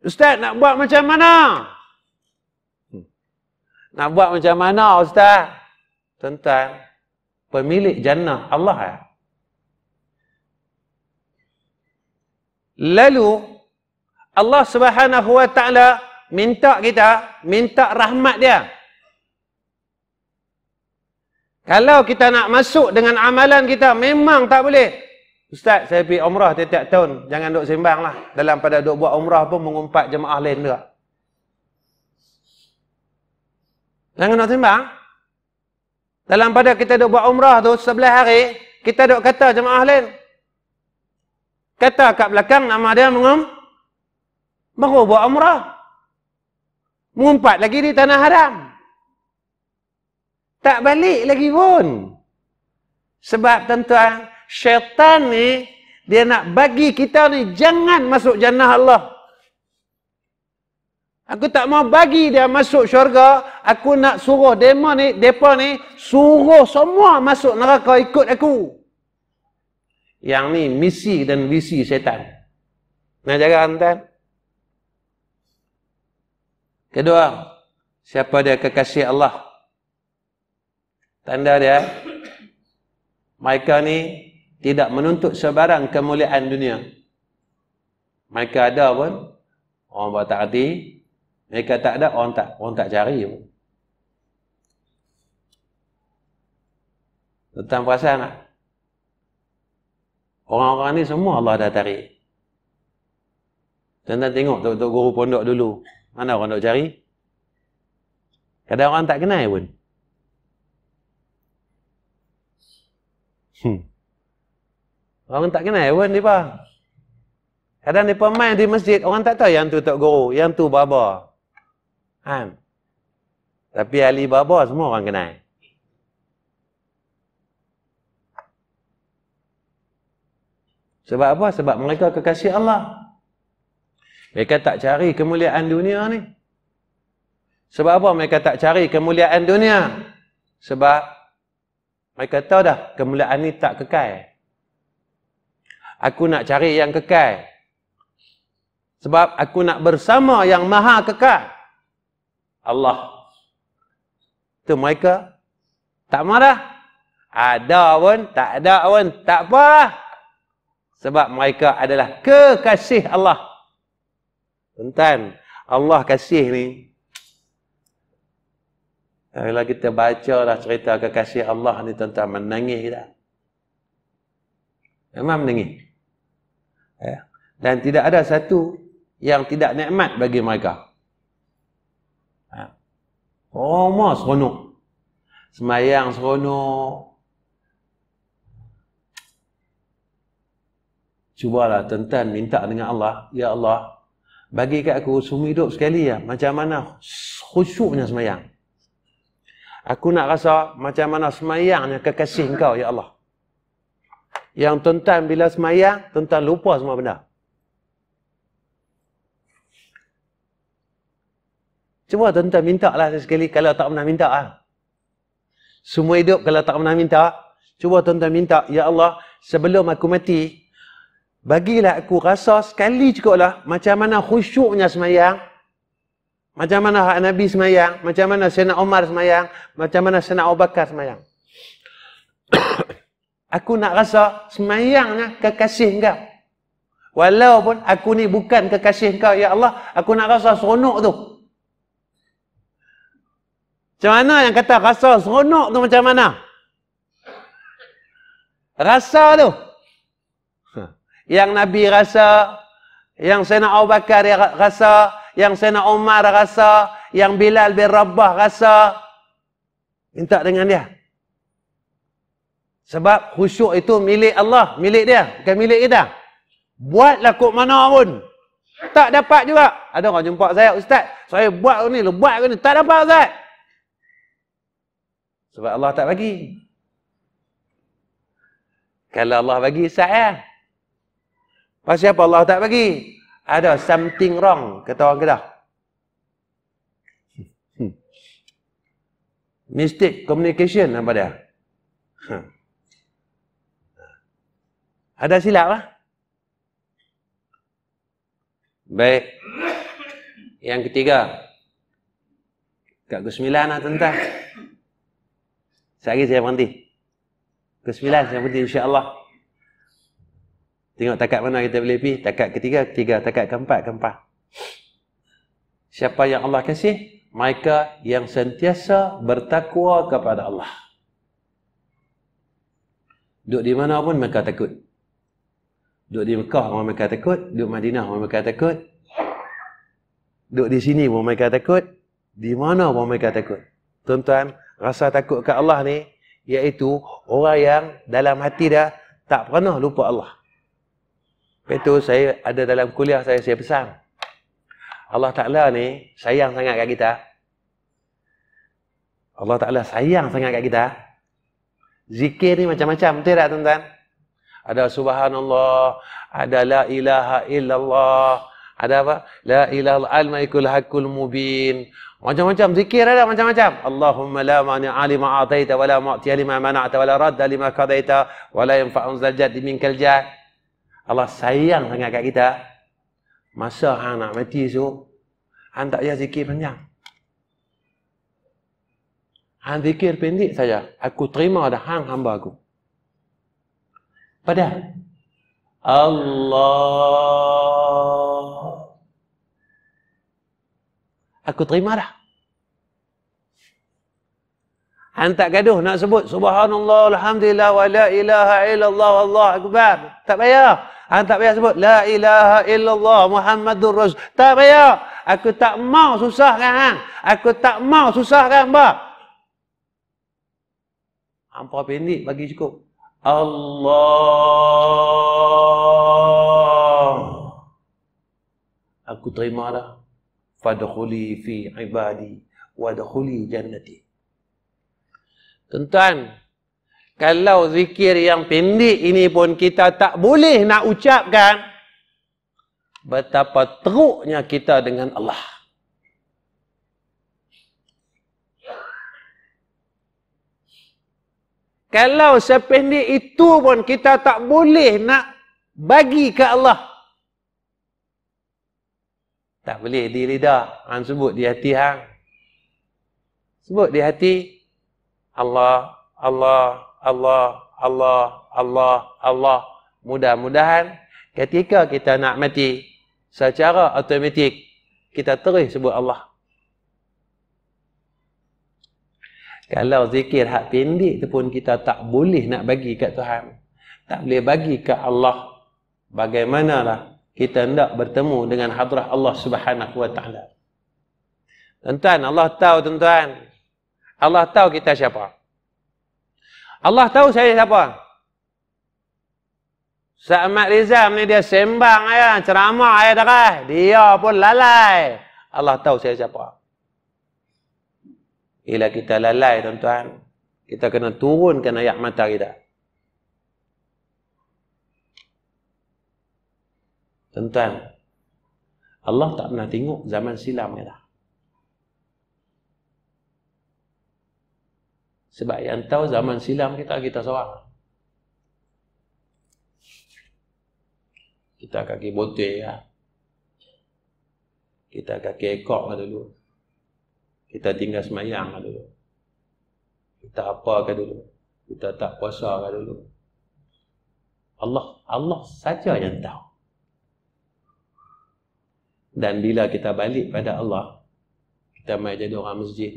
Ustaz nak buat macam mana? Hmm. Nak buat macam mana Ustaz? Tentang pemilik jannah Allah ya. Lalu Allah Subhanahu Wa Taala minta kita minta rahmat dia. Kalau kita nak masuk dengan amalan kita memang tak boleh. Ustaz, saya pergi umrah tiap-tiap tahun. Jangan duduk sembang lah. Dalam pada duduk buat umrah pun mengumpat jemaah lain juga. Jangan duduk sembang. Dalam pada kita duk buat umrah tu sebelah hari, kita duk kata jemaah lain. Kata kat belakang nama dia mengum baru buat umrah. Mengumpat lagi di tanah haram. Tak balik lagi pun. Sebab tuan-tuan, syaitan ni dia nak bagi kita ni jangan masuk jannah Allah. Aku tak mau bagi dia masuk syurga. Aku nak suruh mereka ni, mereka ni suruh semua masuk neraka ikut aku. Yang ni misi dan visi syaitan. Nak jaga hantan? Kedua, siapa dia kekasih Allah? Tanda dia, mereka ni tidak menuntut sebarang kemuliaan dunia. Mereka ada pun, orang buat tak mereka tak ada, orang tak orang tak cari pun. Tentang perasaan tak? Orang-orang ni semua Allah dah tarik. Tentang tengok tok, tok guru pondok dulu. Mana orang nak cari? Kadang orang tak kenal pun. Hmm. Orang tak kenal pun dia Kadang dia main di masjid, orang tak tahu yang tu tok guru, yang tu baba. Kan? Tapi Ali Alibaba semua orang kenal. Sebab apa? Sebab mereka kekasih Allah. Mereka tak cari kemuliaan dunia ni. Sebab apa mereka tak cari kemuliaan dunia? Sebab mereka tahu dah kemuliaan ni tak kekal. Aku nak cari yang kekal. Sebab aku nak bersama yang maha kekal. Allah tu mereka tak marah ada pun tak ada pun tak apa sebab mereka adalah kekasih Allah tuan Allah kasih ni kalau kita baca lah cerita kekasih Allah ni tuan-tuan menangis kita memang menangis ya. dan tidak ada satu yang tidak nikmat bagi mereka Rumah oh, seronok. Semayang seronok. Cubalah tentan minta dengan Allah. Ya Allah, bagi kat aku sumi hidup sekali ya. Macam mana khusyuknya semayang. Aku nak rasa macam mana semayangnya kekasih kau, Ya Allah. Yang tentan bila semayang, tentan lupa semua benda. Cuba tuan-tuan minta lah sekali kalau tak pernah minta lah. Semua hidup kalau tak pernah minta, cuba tuan-tuan minta, Ya Allah, sebelum aku mati, bagilah aku rasa sekali cukup lah macam mana khusyuknya semayang, macam mana hak Nabi semayang, macam mana Sena Omar semayang, macam mana Sena Abu Bakar semayang. *coughs* aku nak rasa semayangnya kekasih kau. Walaupun aku ni bukan kekasih kau, Ya Allah, aku nak rasa seronok tu. Macam mana yang kata rasa seronok tu macam mana? Rasa tu. *laughs* Yang Nabi rasa, yang sena Abu Bakar rasa, yang sena Omar rasa, yang Bilal bin Rabah rasa. Minta dengan dia. Sebab khusyuk itu milik Allah, milik dia, bukan milik kita. Buatlah kot mana pun. Tak dapat juga. Ada orang jumpa saya, Ustaz, saya buat ni, buat ni, tak dapat Ustaz. Sebab Allah tak bagi. Kalau Allah bagi, sa'ah. Eh? Pasal apa Allah tak bagi? Ada something wrong, kata orang kita. *laughs* Mistake communication nampak dia. *laughs* Ada silap lah. Baik. Yang ketiga. Kat ke sembilan lah tentang lagi saya berhenti. Ke sembilan saya berhenti insya-Allah. Tengok takat mana kita boleh pergi. Takat ketiga, ketiga. Takat keempat, keempat. Siapa yang Allah kasih? Mereka yang sentiasa bertakwa kepada Allah. Duduk di mana pun mereka takut. Duduk di Mekah pun mereka takut. Duduk Madinah pun mereka takut. Duduk di sini pun mereka takut. Di mana pun mereka takut. Tuan-tuan, rasa takut ke Allah ni iaitu orang yang dalam hati dah tak pernah lupa Allah. Betul saya ada dalam kuliah saya saya pesan. Allah Taala ni sayang sangat kat kita. Allah Taala sayang sangat kat kita. Zikir ni macam-macam betul tak tuan-tuan? Ada subhanallah, ada la ilaha illallah, ada apa? La ilaha al-malikul hakul mubin. Macam-macam zikir ada macam-macam. Allahumma la mani'a lima ataita wa la mu'tiya lima mana'ta wa la radda lima qadaita wa la yanfa'u zaljad minkal jad. Allah sayang sangat kat kita. Masa hang nak mati esok, hang tak payah zikir panjang. Hang zikir pendek saja. Aku terima dah hang hamba aku. Padahal Allah aku terima dah. Han tak gaduh nak sebut subhanallah alhamdulillah wa la ilaha illallah Allah akbar. Tak payah. Han tak payah sebut la ilaha illallah Muhammadur Rasul. Tak payah. Aku tak mau susahkan hang. Aku tak mau susahkan ba. Ampa pendek bagi cukup. Allah. Aku terima dah fadkhuli fi ibadi wadkhuli jannati Tuan-tuan kalau zikir yang pendek ini pun kita tak boleh nak ucapkan betapa teruknya kita dengan Allah Kalau sependek itu pun kita tak boleh nak bagi ke Allah tak boleh di lidah. Han sebut di hati hang. Sebut di hati Allah, Allah, Allah, Allah, Allah, Allah. Mudah-mudahan ketika kita nak mati secara automatik kita terus sebut Allah. Kalau zikir hak pendek tu pun kita tak boleh nak bagi kat Tuhan. Tak boleh bagi kat Allah. Bagaimanalah kita hendak bertemu dengan hadrah Allah Subhanahu wa taala. Tuan-tuan, Allah tahu tuan-tuan. Allah tahu kita siapa. Allah tahu saya siapa. Ustaz Ahmad Rizal ni dia sembang aja, ceramah aja dah kan? Dia pun lalai. Allah tahu saya siapa. Bila kita lalai tuan-tuan, kita kena turunkan ayat mata kita. tentang Allah tak pernah tengok zaman silam ni dah. Sebab yang tahu zaman silam kita, kita seorang. Kita kaki botol lah. Ya. Kita kaki ekor lah dulu. Kita tinggal semayang lah dulu. Kita apa ke dulu. Kita tak puasa ke lah dulu. Allah Allah saja yang tahu. Dan bila kita balik pada Allah Kita mai jadi orang masjid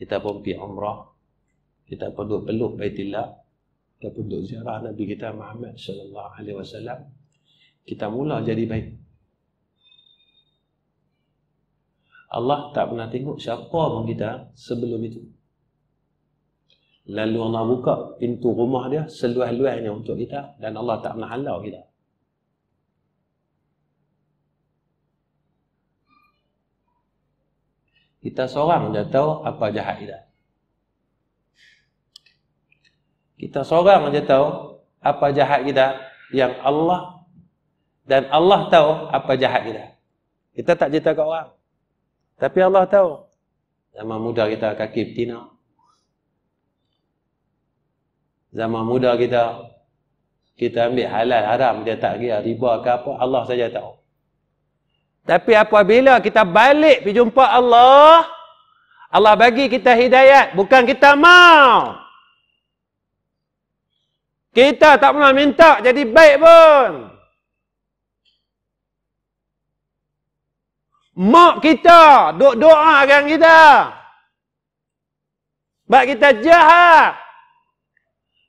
Kita pun pergi umrah Kita pun duduk peluk baitillah Kita pun duduk ziarah Nabi kita Muhammad Sallallahu Alaihi Wasallam. Kita mula jadi baik Allah tak pernah tengok siapa pun kita sebelum itu Lalu Allah buka pintu rumah dia seluas-luasnya untuk kita Dan Allah tak pernah halau kita Kita seorang je tahu apa jahat kita. Kita seorang je tahu apa jahat kita yang Allah dan Allah tahu apa jahat kita. Kita tak cerita ke orang. Tapi Allah tahu. Zaman muda kita kaki betina. Zaman muda kita kita ambil halal haram dia tak kira riba ke apa Allah saja tahu. Tapi apabila kita balik pergi jumpa Allah, Allah bagi kita hidayat, bukan kita mau. Kita tak pernah minta jadi baik pun. Mak kita duk doa dengan kita. Sebab kita jahat.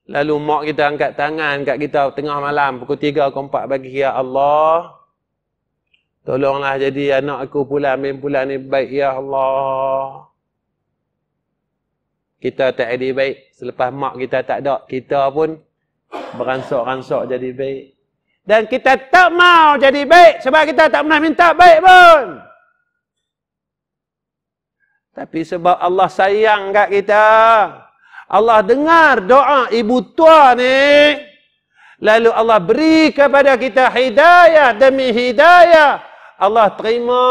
Lalu mak kita angkat tangan kat kita tengah malam pukul 3 atau 4 bagi ya Allah, Tolonglah jadi anak aku pula ambil pula ni baik ya Allah. Kita tak jadi baik selepas mak kita tak ada. Kita pun beransok-ransok jadi baik. Dan kita tak mau jadi baik sebab kita tak pernah minta baik pun. Tapi sebab Allah sayang kat kita. Allah dengar doa ibu tua ni. Lalu Allah beri kepada kita hidayah demi hidayah. Allah terima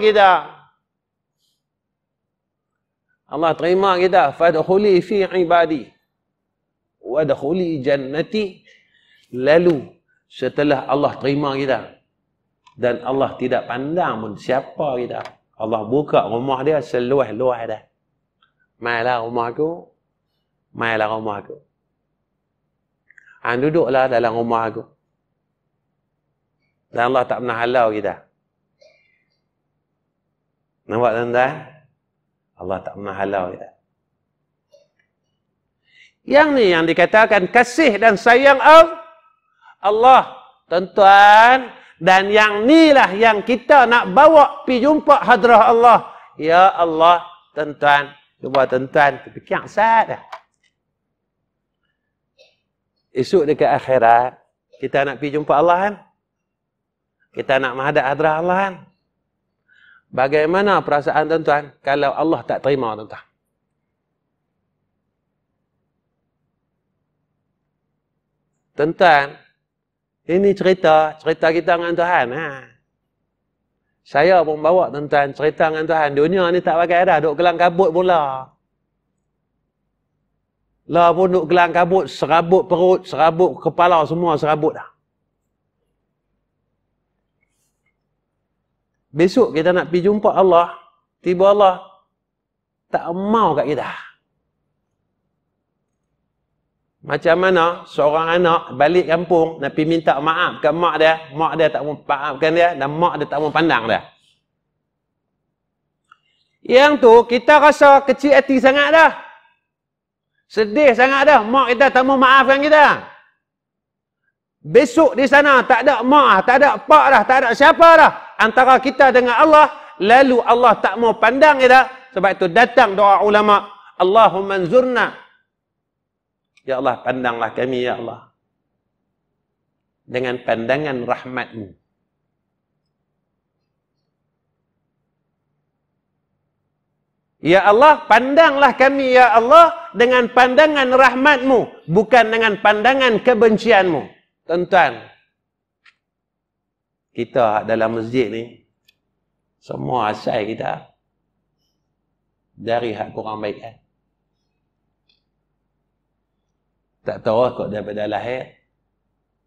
kita. Allah terima kita. Fadkhuli fi ibadi. Wadkhuli jannati. Lalu setelah Allah terima kita. Dan Allah tidak pandang pun siapa kita. Allah buka rumah dia seluas-luas dah. Mailah rumah aku. Mailah rumah aku. Han dalam rumah aku. Dan Allah tak pernah halau kita. Nampak tuan-tuan? Allah tak pernah halau kita. Yang ni yang dikatakan kasih dan sayang Allah. Tuan-tuan. Dan yang ni lah yang kita nak bawa pi jumpa hadrah Allah. Ya Allah. Tuan-tuan. Cuba tuan-tuan. Kepikian saat dah. Esok dekat akhirat. Kita nak pergi jumpa Allah kan? Eh? Kita nak menghadap hadrah Allah kan? Bagaimana perasaan tuan-tuan kalau Allah tak terima tuan-tuan? Tuan-tuan, ini cerita, cerita kita dengan Tuhan. Ha? Saya pun bawa tuan-tuan cerita dengan Tuhan. Dunia ni tak pakai dah, duk gelang kabut pula. Lah pun duk gelang kabut, serabut perut, serabut kepala semua serabut dah. Besok kita nak pergi jumpa Allah, tiba Allah tak mau kat kita. Macam mana seorang anak balik kampung nak pergi minta maaf kat mak dia, mak dia tak mau maafkan dia dan mak dia tak mau pandang dia. Yang tu kita rasa kecil hati sangat dah. Sedih sangat dah mak kita tak mau maafkan kita. Besok di sana tak ada ma'ah, tak ada pak dah, tak ada siapa dah. Antara kita dengan Allah, lalu Allah tak mau pandang kita. Sebab itu datang doa ulama, Allahumma zurna. Ya Allah, pandanglah kami, Ya Allah. Dengan pandangan rahmatmu. Ya Allah, pandanglah kami, Ya Allah, dengan pandangan rahmatmu. Bukan dengan pandangan kebencianmu tuan-tuan kita dalam masjid ni semua asal kita dari hak kurang baik eh? tak tahu kok daripada lahir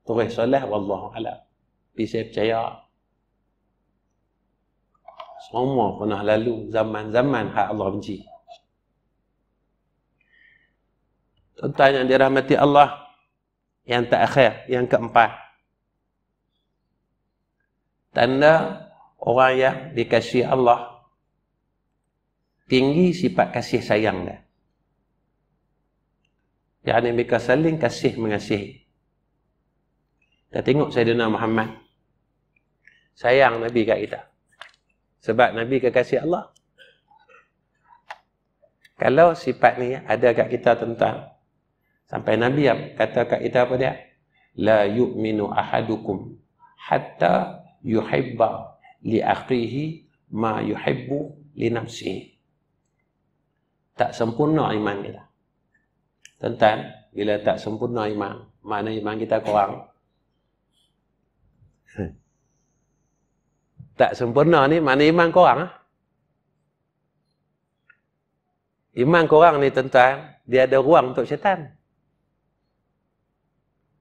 terus solat wallahu alam bisa percaya semua pernah lalu zaman-zaman hak Allah benci tuan-tuan yang dirahmati Allah yang terakhir, yang keempat. Tanda orang yang dikasih Allah tinggi sifat kasih sayang dia. Yang ini mereka saling kasih mengasihi. Kita tengok Sayyidina Muhammad. Sayang Nabi kat kita. Sebab Nabi kekasih Allah. Kalau sifat ni ada kat kita tentang Sampai Nabi kata kat kita apa dia? La yu'minu ahadukum hatta yuhibba li akhihi ma yuhibbu li nafsi. Tak sempurna iman kita. Tentang bila tak sempurna iman, mana iman kita kurang? *laughs* tak sempurna ni mana iman kurang? Ah. Iman kurang ni tentang dia ada ruang untuk syaitan.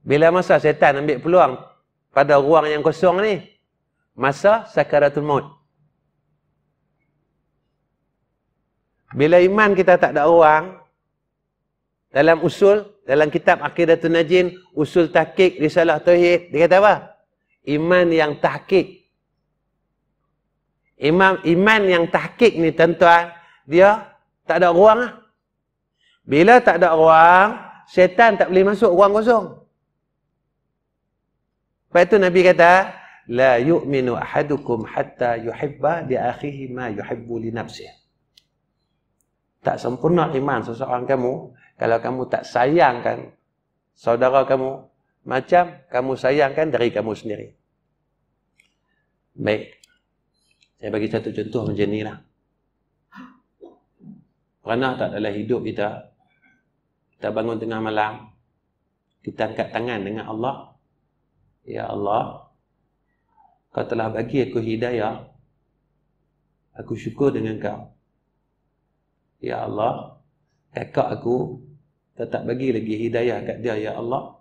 Bila masa syaitan ambil peluang pada ruang yang kosong ni, masa sakaratul maut. Bila iman kita tak ada ruang, dalam usul, dalam kitab Akidatul Najin, usul tahkik, risalah tauhid, dia kata apa? Iman yang tahkik. Iman, iman yang tahkik ni tuan dia tak ada ruang lah. Bila tak ada ruang, syaitan tak boleh masuk ruang kosong. Lepas tu Nabi kata, la yu'minu ahadukum hatta yuhibba li akhihi ma yuhibbu li nafsihi. Tak sempurna iman seseorang kamu kalau kamu tak sayangkan saudara kamu macam kamu sayangkan dari kamu sendiri. Baik. Saya bagi satu contoh macam ni lah. Pernah tak dalam hidup kita, kita bangun tengah malam, kita angkat tangan dengan Allah, Ya Allah Kau telah bagi aku hidayah Aku syukur dengan kau Ya Allah Kakak aku Tetap bagi lagi hidayah kat dia Ya Allah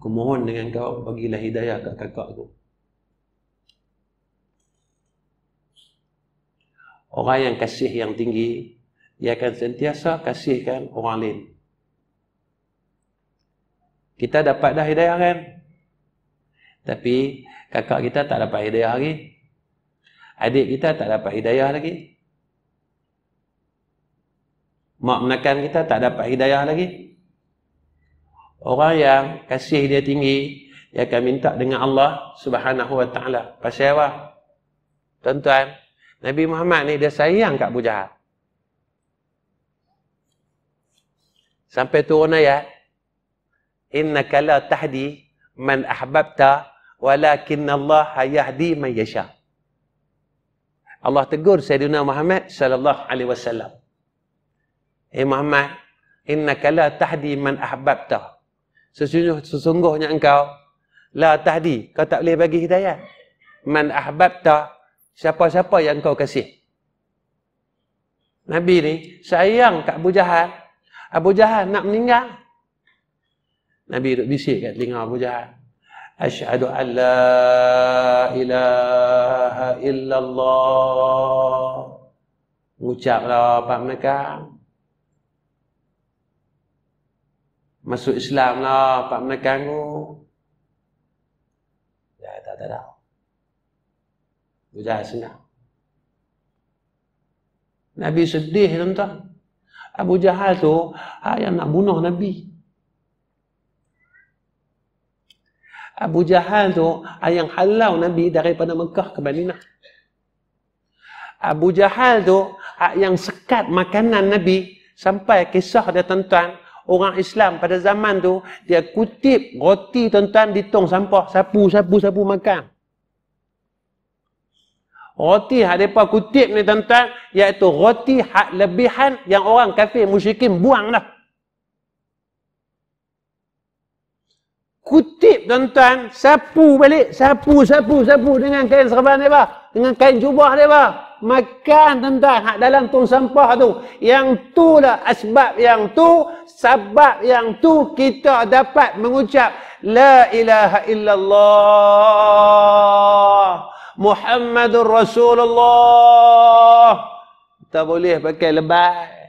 Aku mohon dengan kau Bagilah hidayah kat kakak aku Orang yang kasih yang tinggi Dia akan sentiasa kasihkan orang lain Kita dapat dah hidayah kan? Tapi kakak kita tak dapat hidayah lagi. Adik kita tak dapat hidayah lagi. Mak menakan kita tak dapat hidayah lagi. Orang yang kasih dia tinggi, dia akan minta dengan Allah subhanahu wa ta'ala. Pasal apa? Tuan-tuan, Nabi Muhammad ni dia sayang kat bujahat. Sampai turun ayat, Innaka la tahdi man ahbabta walakin Allah yahdi man yasha. Allah tegur Sayyidina Muhammad sallallahu alaihi wasallam. Hey eh Muhammad, innaka la tahdi man ahbabta. Sesungguhnya, sesungguhnya engkau la tahdi, kau tak boleh bagi hidayah. Man ahbabta, siapa-siapa yang engkau kasih. Nabi ni sayang kat Abu Jahal. Abu Jahal nak meninggal. Nabi duduk bisik kat telinga Abu Jahal. أشهد أن لا إله إلا الله Ucap Pak Menekang Masuk Islam lah Pak Menekang tu Ya tak tak tak Sudah senang Nabi sedih tuan-tuan Abu Jahal tu ah, Yang nak bunuh Nabi Abu Jahal tu yang halau Nabi daripada Mekah ke Madinah. Abu Jahal tu yang sekat makanan Nabi sampai kisah dia tuan-tuan, orang Islam pada zaman tu dia kutip roti tuan-tuan di tong sampah, sapu sapu sapu makan. Roti hak depa kutip ni tuan-tuan iaitu roti hak lebihan yang orang kafir musyrikin buang lah. kutip tuan-tuan, sapu balik, sapu, sapu, sapu dengan kain serban dia bah. Dengan kain jubah dia bah. Makan tuan-tuan, hak dalam tong sampah tu. Yang tu lah asbab yang tu, sebab yang tu kita dapat mengucap La ilaha illallah Muhammadur Rasulullah. Tak boleh pakai lebat.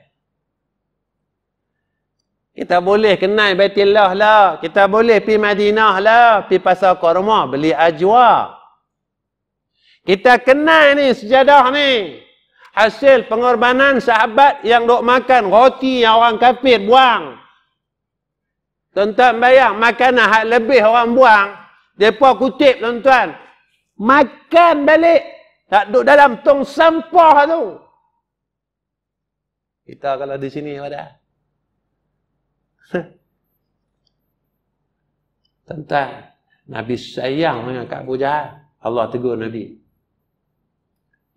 Kita boleh kenal Baitullah lah. Kita boleh pergi Madinah lah. Pergi pasar korma, beli ajwa. Kita kenal ni sejadah ni. Hasil pengorbanan sahabat yang dok makan roti yang orang kafir buang. Tuan-tuan bayang, makanan hak lebih orang buang. Mereka kutip tuan-tuan. Makan balik. Tak duduk dalam tong sampah tu. Kita kalau di sini, padahal. Tentang Nabi sayang dengan Kaabu Jahal. Allah tegur Nabi.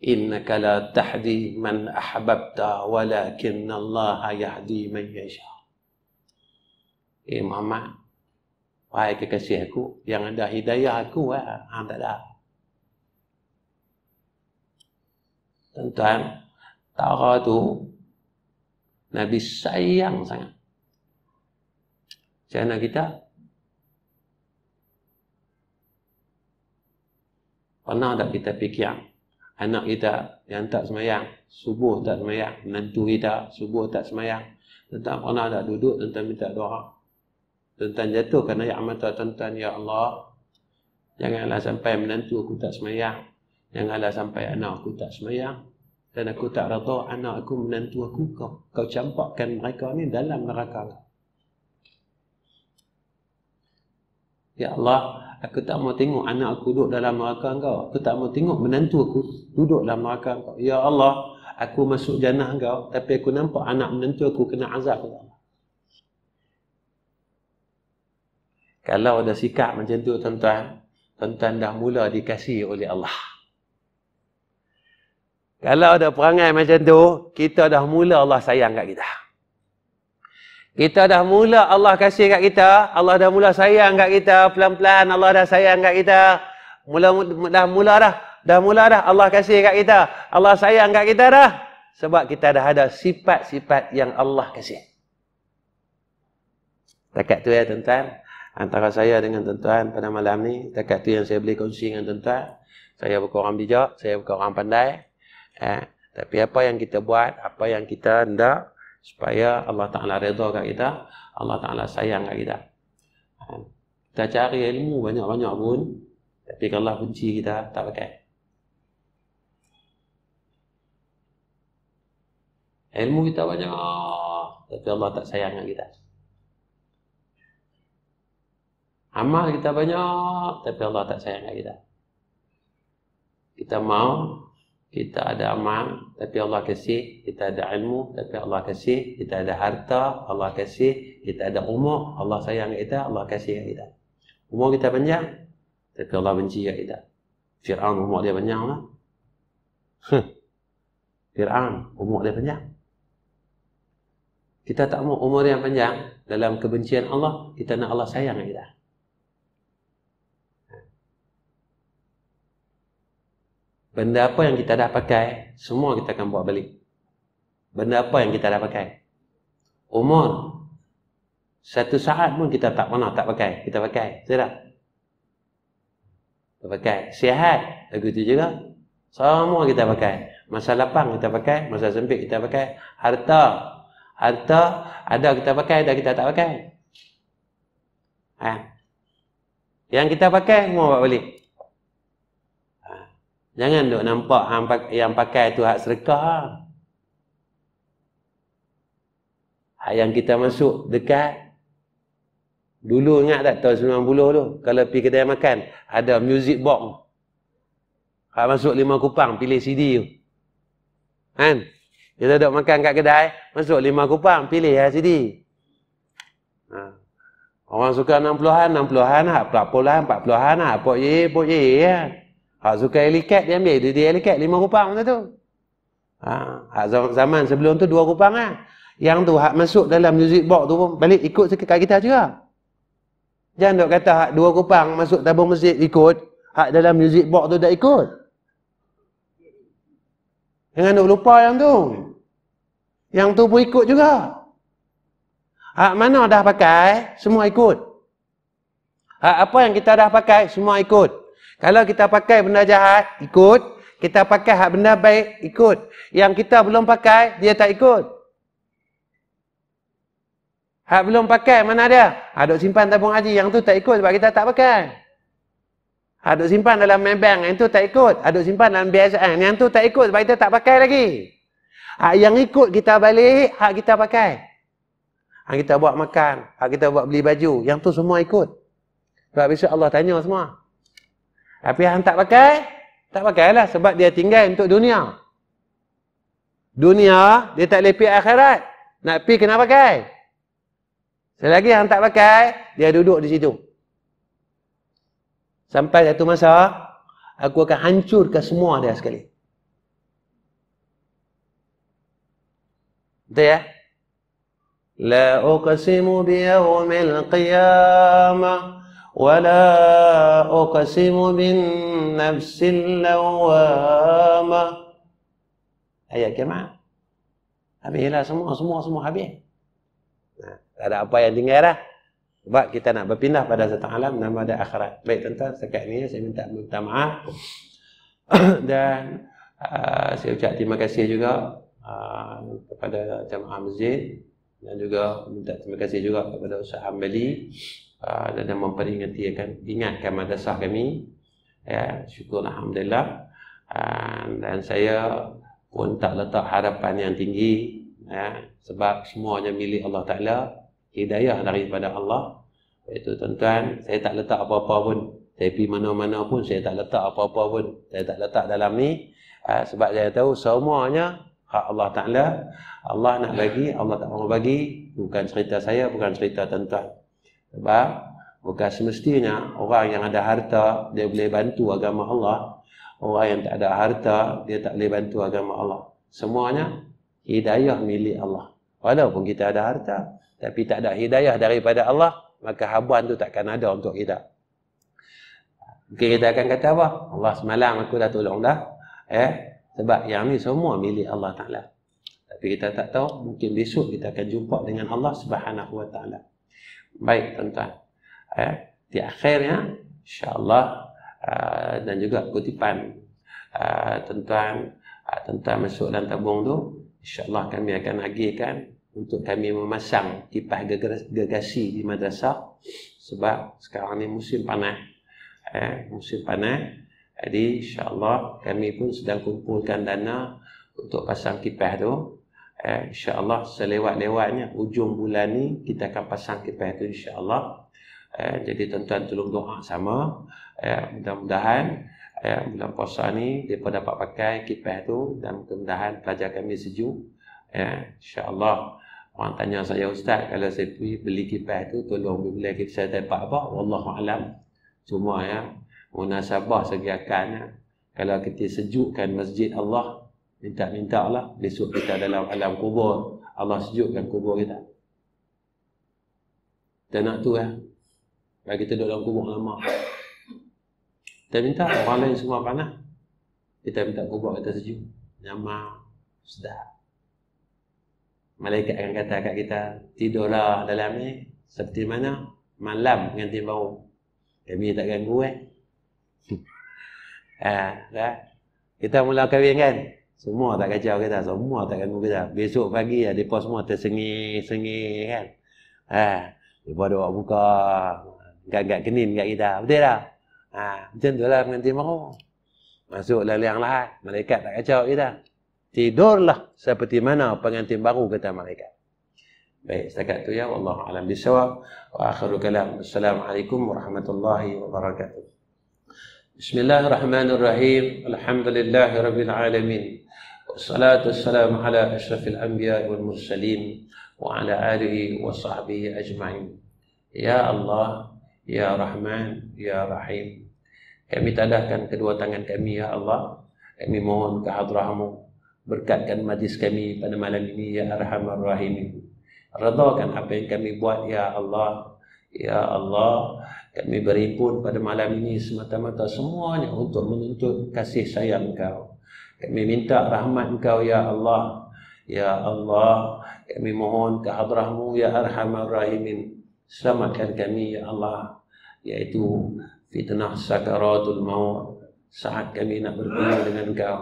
Inna kala tahdi man ahbabta walakin Allah yahdi man yasha. Eh Muhammad, wahai kekasih aku, yang ada hidayah aku eh. ah, ha, tak ada. tuan tara tu Nabi sayang sangat. Macam anak kita Pernah tak kita fikir Anak kita yang tak semayang Subuh tak semayang Menantu kita subuh tak semayang Tentang pernah tak duduk Tentang minta doa Tentang jatuh Kerana yang mata tuan Ya Allah Janganlah sampai menantu aku tak semayang Janganlah sampai anak aku tak semayang Dan aku tak rata anak aku menantu aku Kau, kau campakkan mereka ni dalam neraka lah Ya Allah, aku tak mau tengok anak aku duduk dalam neraka engkau. Aku tak mau tengok menantu aku duduk dalam neraka engkau. Ya Allah, aku masuk jannah engkau tapi aku nampak anak menantu aku kena azab ya Allah. Kalau ada sikap macam tu tuan-tuan, tuan-tuan dah mula dikasihi oleh Allah. Kalau ada perangai macam tu, kita dah mula Allah sayang kat kita. Kita dah mula Allah kasih kat kita, Allah dah mula sayang kat kita, pelan-pelan Allah dah sayang kat kita. Mula dah mula dah, dah mula dah Allah kasih kat kita, Allah sayang kat kita dah. Sebab kita dah ada sifat-sifat yang Allah kasih. Dekat tu ya tuan-tuan, antara saya dengan tuan-tuan pada malam ni, dekat tu yang saya boleh kongsi dengan tuan-tuan. Saya bukan orang bijak, saya bukan orang pandai. Eh, tapi apa yang kita buat, apa yang kita hendak supaya Allah Ta'ala redha kat kita Allah Ta'ala sayang kat kita kan? kita cari ilmu banyak-banyak pun tapi kalau Allah benci kita tak pakai ilmu kita banyak tapi Allah tak sayang kat kita amal kita banyak tapi Allah tak sayang kat kita kita mau kita ada amal tapi Allah kasih kita ada ilmu tapi Allah kasih kita ada harta Allah kasih kita ada umur Allah sayang kita Allah kasih kita umur kita panjang tapi Allah benci kita Fir'aun umur dia panjang lah Fir'aun umur dia panjang kita tak mau umur yang panjang dalam kebencian Allah kita nak Allah sayang kita Benda apa yang kita dah pakai, semua kita akan bawa balik. Benda apa yang kita dah pakai? Umur. Satu saat pun kita tak pernah tak pakai. Kita pakai. Sedap? Kita pakai. Sihat. Begitu juga. Semua kita pakai. Masa lapang kita pakai. Masa sempit kita pakai. Harta. Harta ada kita pakai, ada kita tak pakai. Ha? Yang kita pakai, semua bawa balik. Jangan duk nampak yang pakai tu hak serekah. Hak yang kita masuk dekat. Dulu ingat tak tahun 90 tu. Kalau pergi kedai makan. Ada music box. Kalau masuk lima kupang. Pilih CD tu. Kan? Kita duduk makan kat kedai. Masuk lima kupang. Pilih ya CD. Ha. Orang suka 60-an. 60-an. Hak 40-an. 40-an. Hak pok ye. Pok ye. Ya. Ha. Hak suka helikat dia ambil. Dia, dia helikat lima kupang macam tu. Ha, hak zaman sebelum tu dua kupang lah. Yang tu hak masuk dalam music box tu pun balik ikut sekat kita juga. Jangan duk kata hak dua kupang masuk tabung masjid ikut. Hak dalam music box tu dah ikut. Jangan duk lupa yang tu. Yang tu pun ikut juga. Hak mana dah pakai, semua ikut. Hak apa yang kita dah pakai, semua ikut. Kalau kita pakai benda jahat, ikut. Kita pakai hak benda baik, ikut. Yang kita belum pakai, dia tak ikut. Hak belum pakai, mana dia? Aduk simpan tabung haji, yang tu tak ikut sebab kita tak pakai. Aduk simpan dalam main bank, yang tu tak ikut. Aduk simpan dalam BSN, yang tu tak ikut sebab kita tak pakai lagi. Hak yang ikut kita balik, hak kita pakai. Hak kita buat makan, hak kita buat beli baju, yang tu semua ikut. Sebab besok Allah tanya semua. Tapi yang tak pakai, tak pakailah sebab dia tinggal untuk dunia. Dunia, dia tak boleh pergi akhirat. Nak pergi kena pakai. Selagi yang tak pakai, dia duduk di situ. Sampai satu masa, aku akan hancurkan semua dia sekali. Betul ya? La uqsimu biyawmil qiyamah. ولا أقسم بالنفس اللوامة هيا جماعة habis lah semua semua semua habis nah, ada apa yang dengar lah sebab kita nak berpindah pada satu alam nama ada akhirat baik tuan-tuan sekat ni saya minta minta maaf *coughs* dan uh, saya ucap terima kasih juga uh, kepada jemaah masjid dan juga minta terima kasih juga kepada Ustaz Hambali uh, dan memperingati akan ingatkan madrasah kami ya syukur alhamdulillah uh, dan saya pun tak letak harapan yang tinggi ya sebab semuanya milik Allah Taala hidayah daripada Allah itu tuan-tuan saya tak letak apa-apa pun saya pergi mana-mana pun saya tak letak apa-apa pun saya tak letak dalam ni uh, sebab saya tahu semuanya hak Allah Taala Allah nak bagi Allah tak mau bagi bukan cerita saya bukan cerita tuan-tuan sebab bukan semestinya orang yang ada harta dia boleh bantu agama Allah. Orang yang tak ada harta dia tak boleh bantu agama Allah. Semuanya hidayah milik Allah. Walaupun kita ada harta tapi tak ada hidayah daripada Allah, maka habuan tu takkan ada untuk kita. Mungkin kita akan kata apa? Allah semalam aku dah tolong dah. Eh, sebab yang ni semua milik Allah Ta'ala. Tapi kita tak tahu, mungkin besok kita akan jumpa dengan Allah Subhanahu Wa Ta'ala. Baik tuan-tuan. Eh, di akhirnya insya-Allah uh, dan juga kutipan uh, tuan-tuan uh, tuan masuk dalam tabung tu insya-Allah kami akan agihkan untuk kami memasang kipas gergasi di madrasah sebab sekarang ni musim panas. Eh, musim panas. Jadi insya-Allah kami pun sedang kumpulkan dana untuk pasang kipas tu. Eh, InsyaAllah selewat-lewatnya ujung bulan ni kita akan pasang kipas tu insyaAllah. Eh, jadi tuan-tuan tolong doa sama. Eh, mudah-mudahan eh, bulan puasa ni mereka dapat pakai kipas tu dan mudah-mudahan pelajar kami sejuk. Eh, InsyaAllah. Orang tanya saya, Ustaz, kalau saya pergi beli kipas tu, tolong beli kita saya dapat apa? Wallahualam. Cuma ya, munasabah segi akan. Ya. Kalau kita sejukkan masjid Allah, Minta-minta lah Besok kita dalam alam kubur Allah sejukkan kubur kita Kita nak tu eh Bagi kita duduk dalam kubur lama Kita minta orang lain semua panah Kita minta kubur kita sejuk Nama Sedap Malaikat akan kata kat kita Tidurlah dalam ni Seperti mana Malam nanti bau Kami tak ganggu eh Ha, *laughs* eh, Kita mula kahwin kan? Semua tak kacau kita, semua tak ganggu kita. Besok pagi ya, depa semua tersengih-sengih kan. Ha, depa ada buat muka, gagak kenin kat kita. Betul tak? Ha, macam tu lah pengantin baru. masuk Masuklah liang lahat, malaikat tak kacau kita. Tidurlah seperti mana pengantin baru kata malaikat. Baik, setakat tu ya. Allah alam bisawab. Wa akhiru kalam. Assalamualaikum warahmatullahi wabarakatuh. Bismillahirrahmanirrahim. الله والصلاة والسلام على أشرف الأنبياء والمرسلين وعلى آله وصحبه أجمعين يا الله يا رحمن يا رحيم kami tadahkan kedua tangan kami ya Allah kami mohon kehadrahmu berkatkan majlis kami pada malam ini ya arhamar rahim redakan apa yang kami buat ya Allah ya Allah kami berhimpun pada malam ini semata-mata semuanya untuk menuntut kasih sayang kau kami minta rahmat engkau ya Allah Ya Allah Kami mohon kehadrahmu ya Arhamar Rahimin Selamatkan kami ya Allah Yaitu fitnah sakaratul maut Saat kami nak berpindah dengan engkau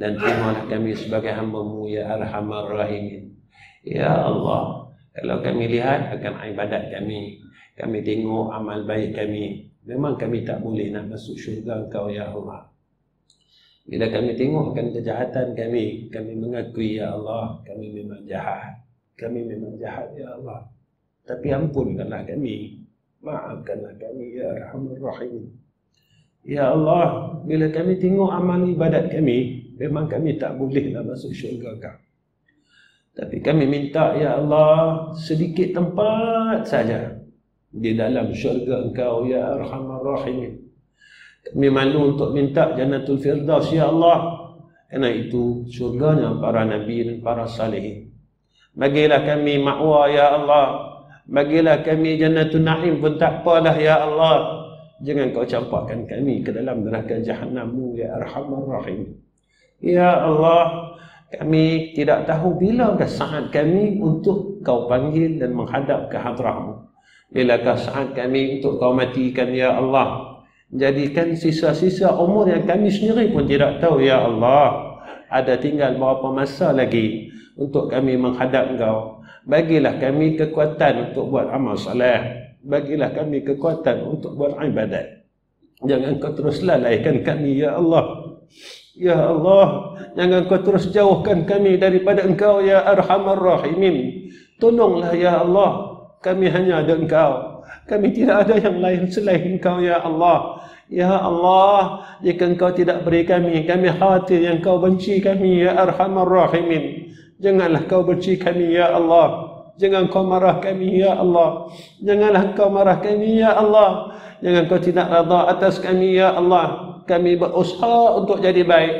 Dan terimalah kami sebagai hambamu ya Arhamar Rahimin Ya Allah Kalau kami lihat akan ibadat kami Kami tengok amal baik kami Memang kami tak boleh nak masuk syurga engkau ya Allah bila kami tengokkan kejahatan kami, kami mengakui, Ya Allah, kami memang jahat. Kami memang jahat, Ya Allah. Tapi ampunkanlah kami. Maafkanlah kami, Ya Rahman Rahim. Ya Allah, bila kami tengok amal ibadat kami, memang kami tak bolehlah masuk syurga kau. Tapi kami minta, Ya Allah, sedikit tempat saja di dalam syurga kau Ya Rahman Rahim kami malu untuk minta jannatul firdaus ya Allah kerana itu syurganya para nabi dan para salihin bagilah kami ma'wa ya Allah bagilah kami jannatul na'im pun tak apalah ya Allah jangan kau campakkan kami ke dalam neraka jahannammu ya arhamar rahim ya Allah kami tidak tahu bila bilakah saat kami untuk kau panggil dan menghadap ke hadrahmu bilakah saat kami untuk kau matikan ya Allah jadikan sisa-sisa umur yang kami sendiri pun tidak tahu ya Allah ada tinggal berapa masa lagi untuk kami menghadap engkau bagilah kami kekuatan untuk buat amal soleh bagilah kami kekuatan untuk buat ibadat jangan kau terus lalaikan kami ya Allah ya Allah jangan kau terus jauhkan kami daripada engkau ya arhamar rahimin tolonglah ya Allah kami hanya ada engkau kami tidak ada yang lain selain engkau ya Allah Ya Allah Jika engkau tidak beri kami Kami khawatir yang kau benci kami Ya Arhamar Rahimin Janganlah kau benci kami ya Allah Jangan kau marah kami ya Allah Janganlah kau marah kami ya Allah Jangan kau tidak rada atas kami ya Allah Kami berusaha untuk jadi baik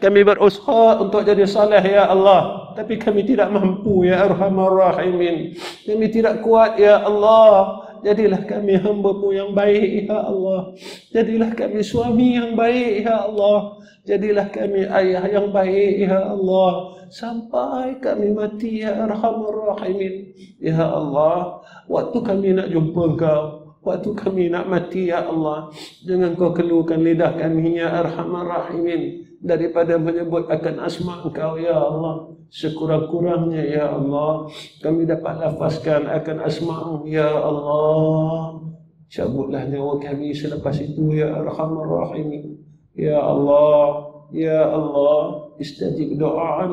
Kami berusaha untuk jadi salih ya Allah Tapi kami tidak mampu ya Arhamar Rahimin Kami tidak kuat ya Allah jadilah kami hamba-Mu yang baik ya Allah. Jadilah kami suami yang baik ya Allah. Jadilah kami ayah yang baik ya Allah. Sampai kami mati ya Arhamar Rahimin ya Allah. Waktu kami nak jumpa Engkau, waktu kami nak mati ya Allah, jangan Kau keluarkan lidah kami ya Arhamar Rahimin daripada menyebut akan asma engkau ya Allah sekurang-kurangnya ya Allah kami dapat lafazkan akan asma ya Allah cabutlah nyawa kami selepas itu ya arhamar rahim ya Allah ya Allah istajib doa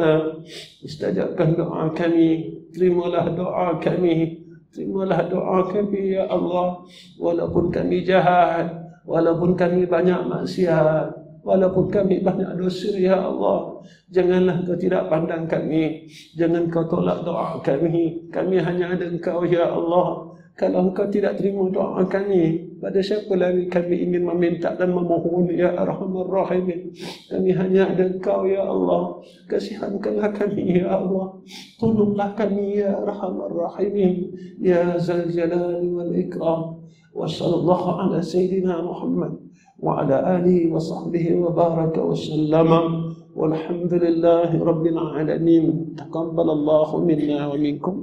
istajabkan doa kami terimalah doa kami terimalah doa kami ya Allah walaupun kami jahat walaupun kami banyak maksiat Walaupun kami banyak dosa, Ya Allah Janganlah kau tidak pandang kami Jangan kau tolak doa kami Kami hanya ada engkau, Ya Allah Kalau engkau tidak terima doa kami Pada siapa lagi kami ingin meminta dan memohon, Ya Arhamar Rahim Kami hanya ada engkau, Ya Allah Kasihankanlah kami, Ya Allah Tolonglah kami, Ya Arhamar Rahim Ya Zal Jalal wal Ikram Wa sallallahu ala Sayyidina Muhammad وعلى آله وصحبه وبارك وسلم والحمد لله رب العالمين تقبل الله منا ومنكم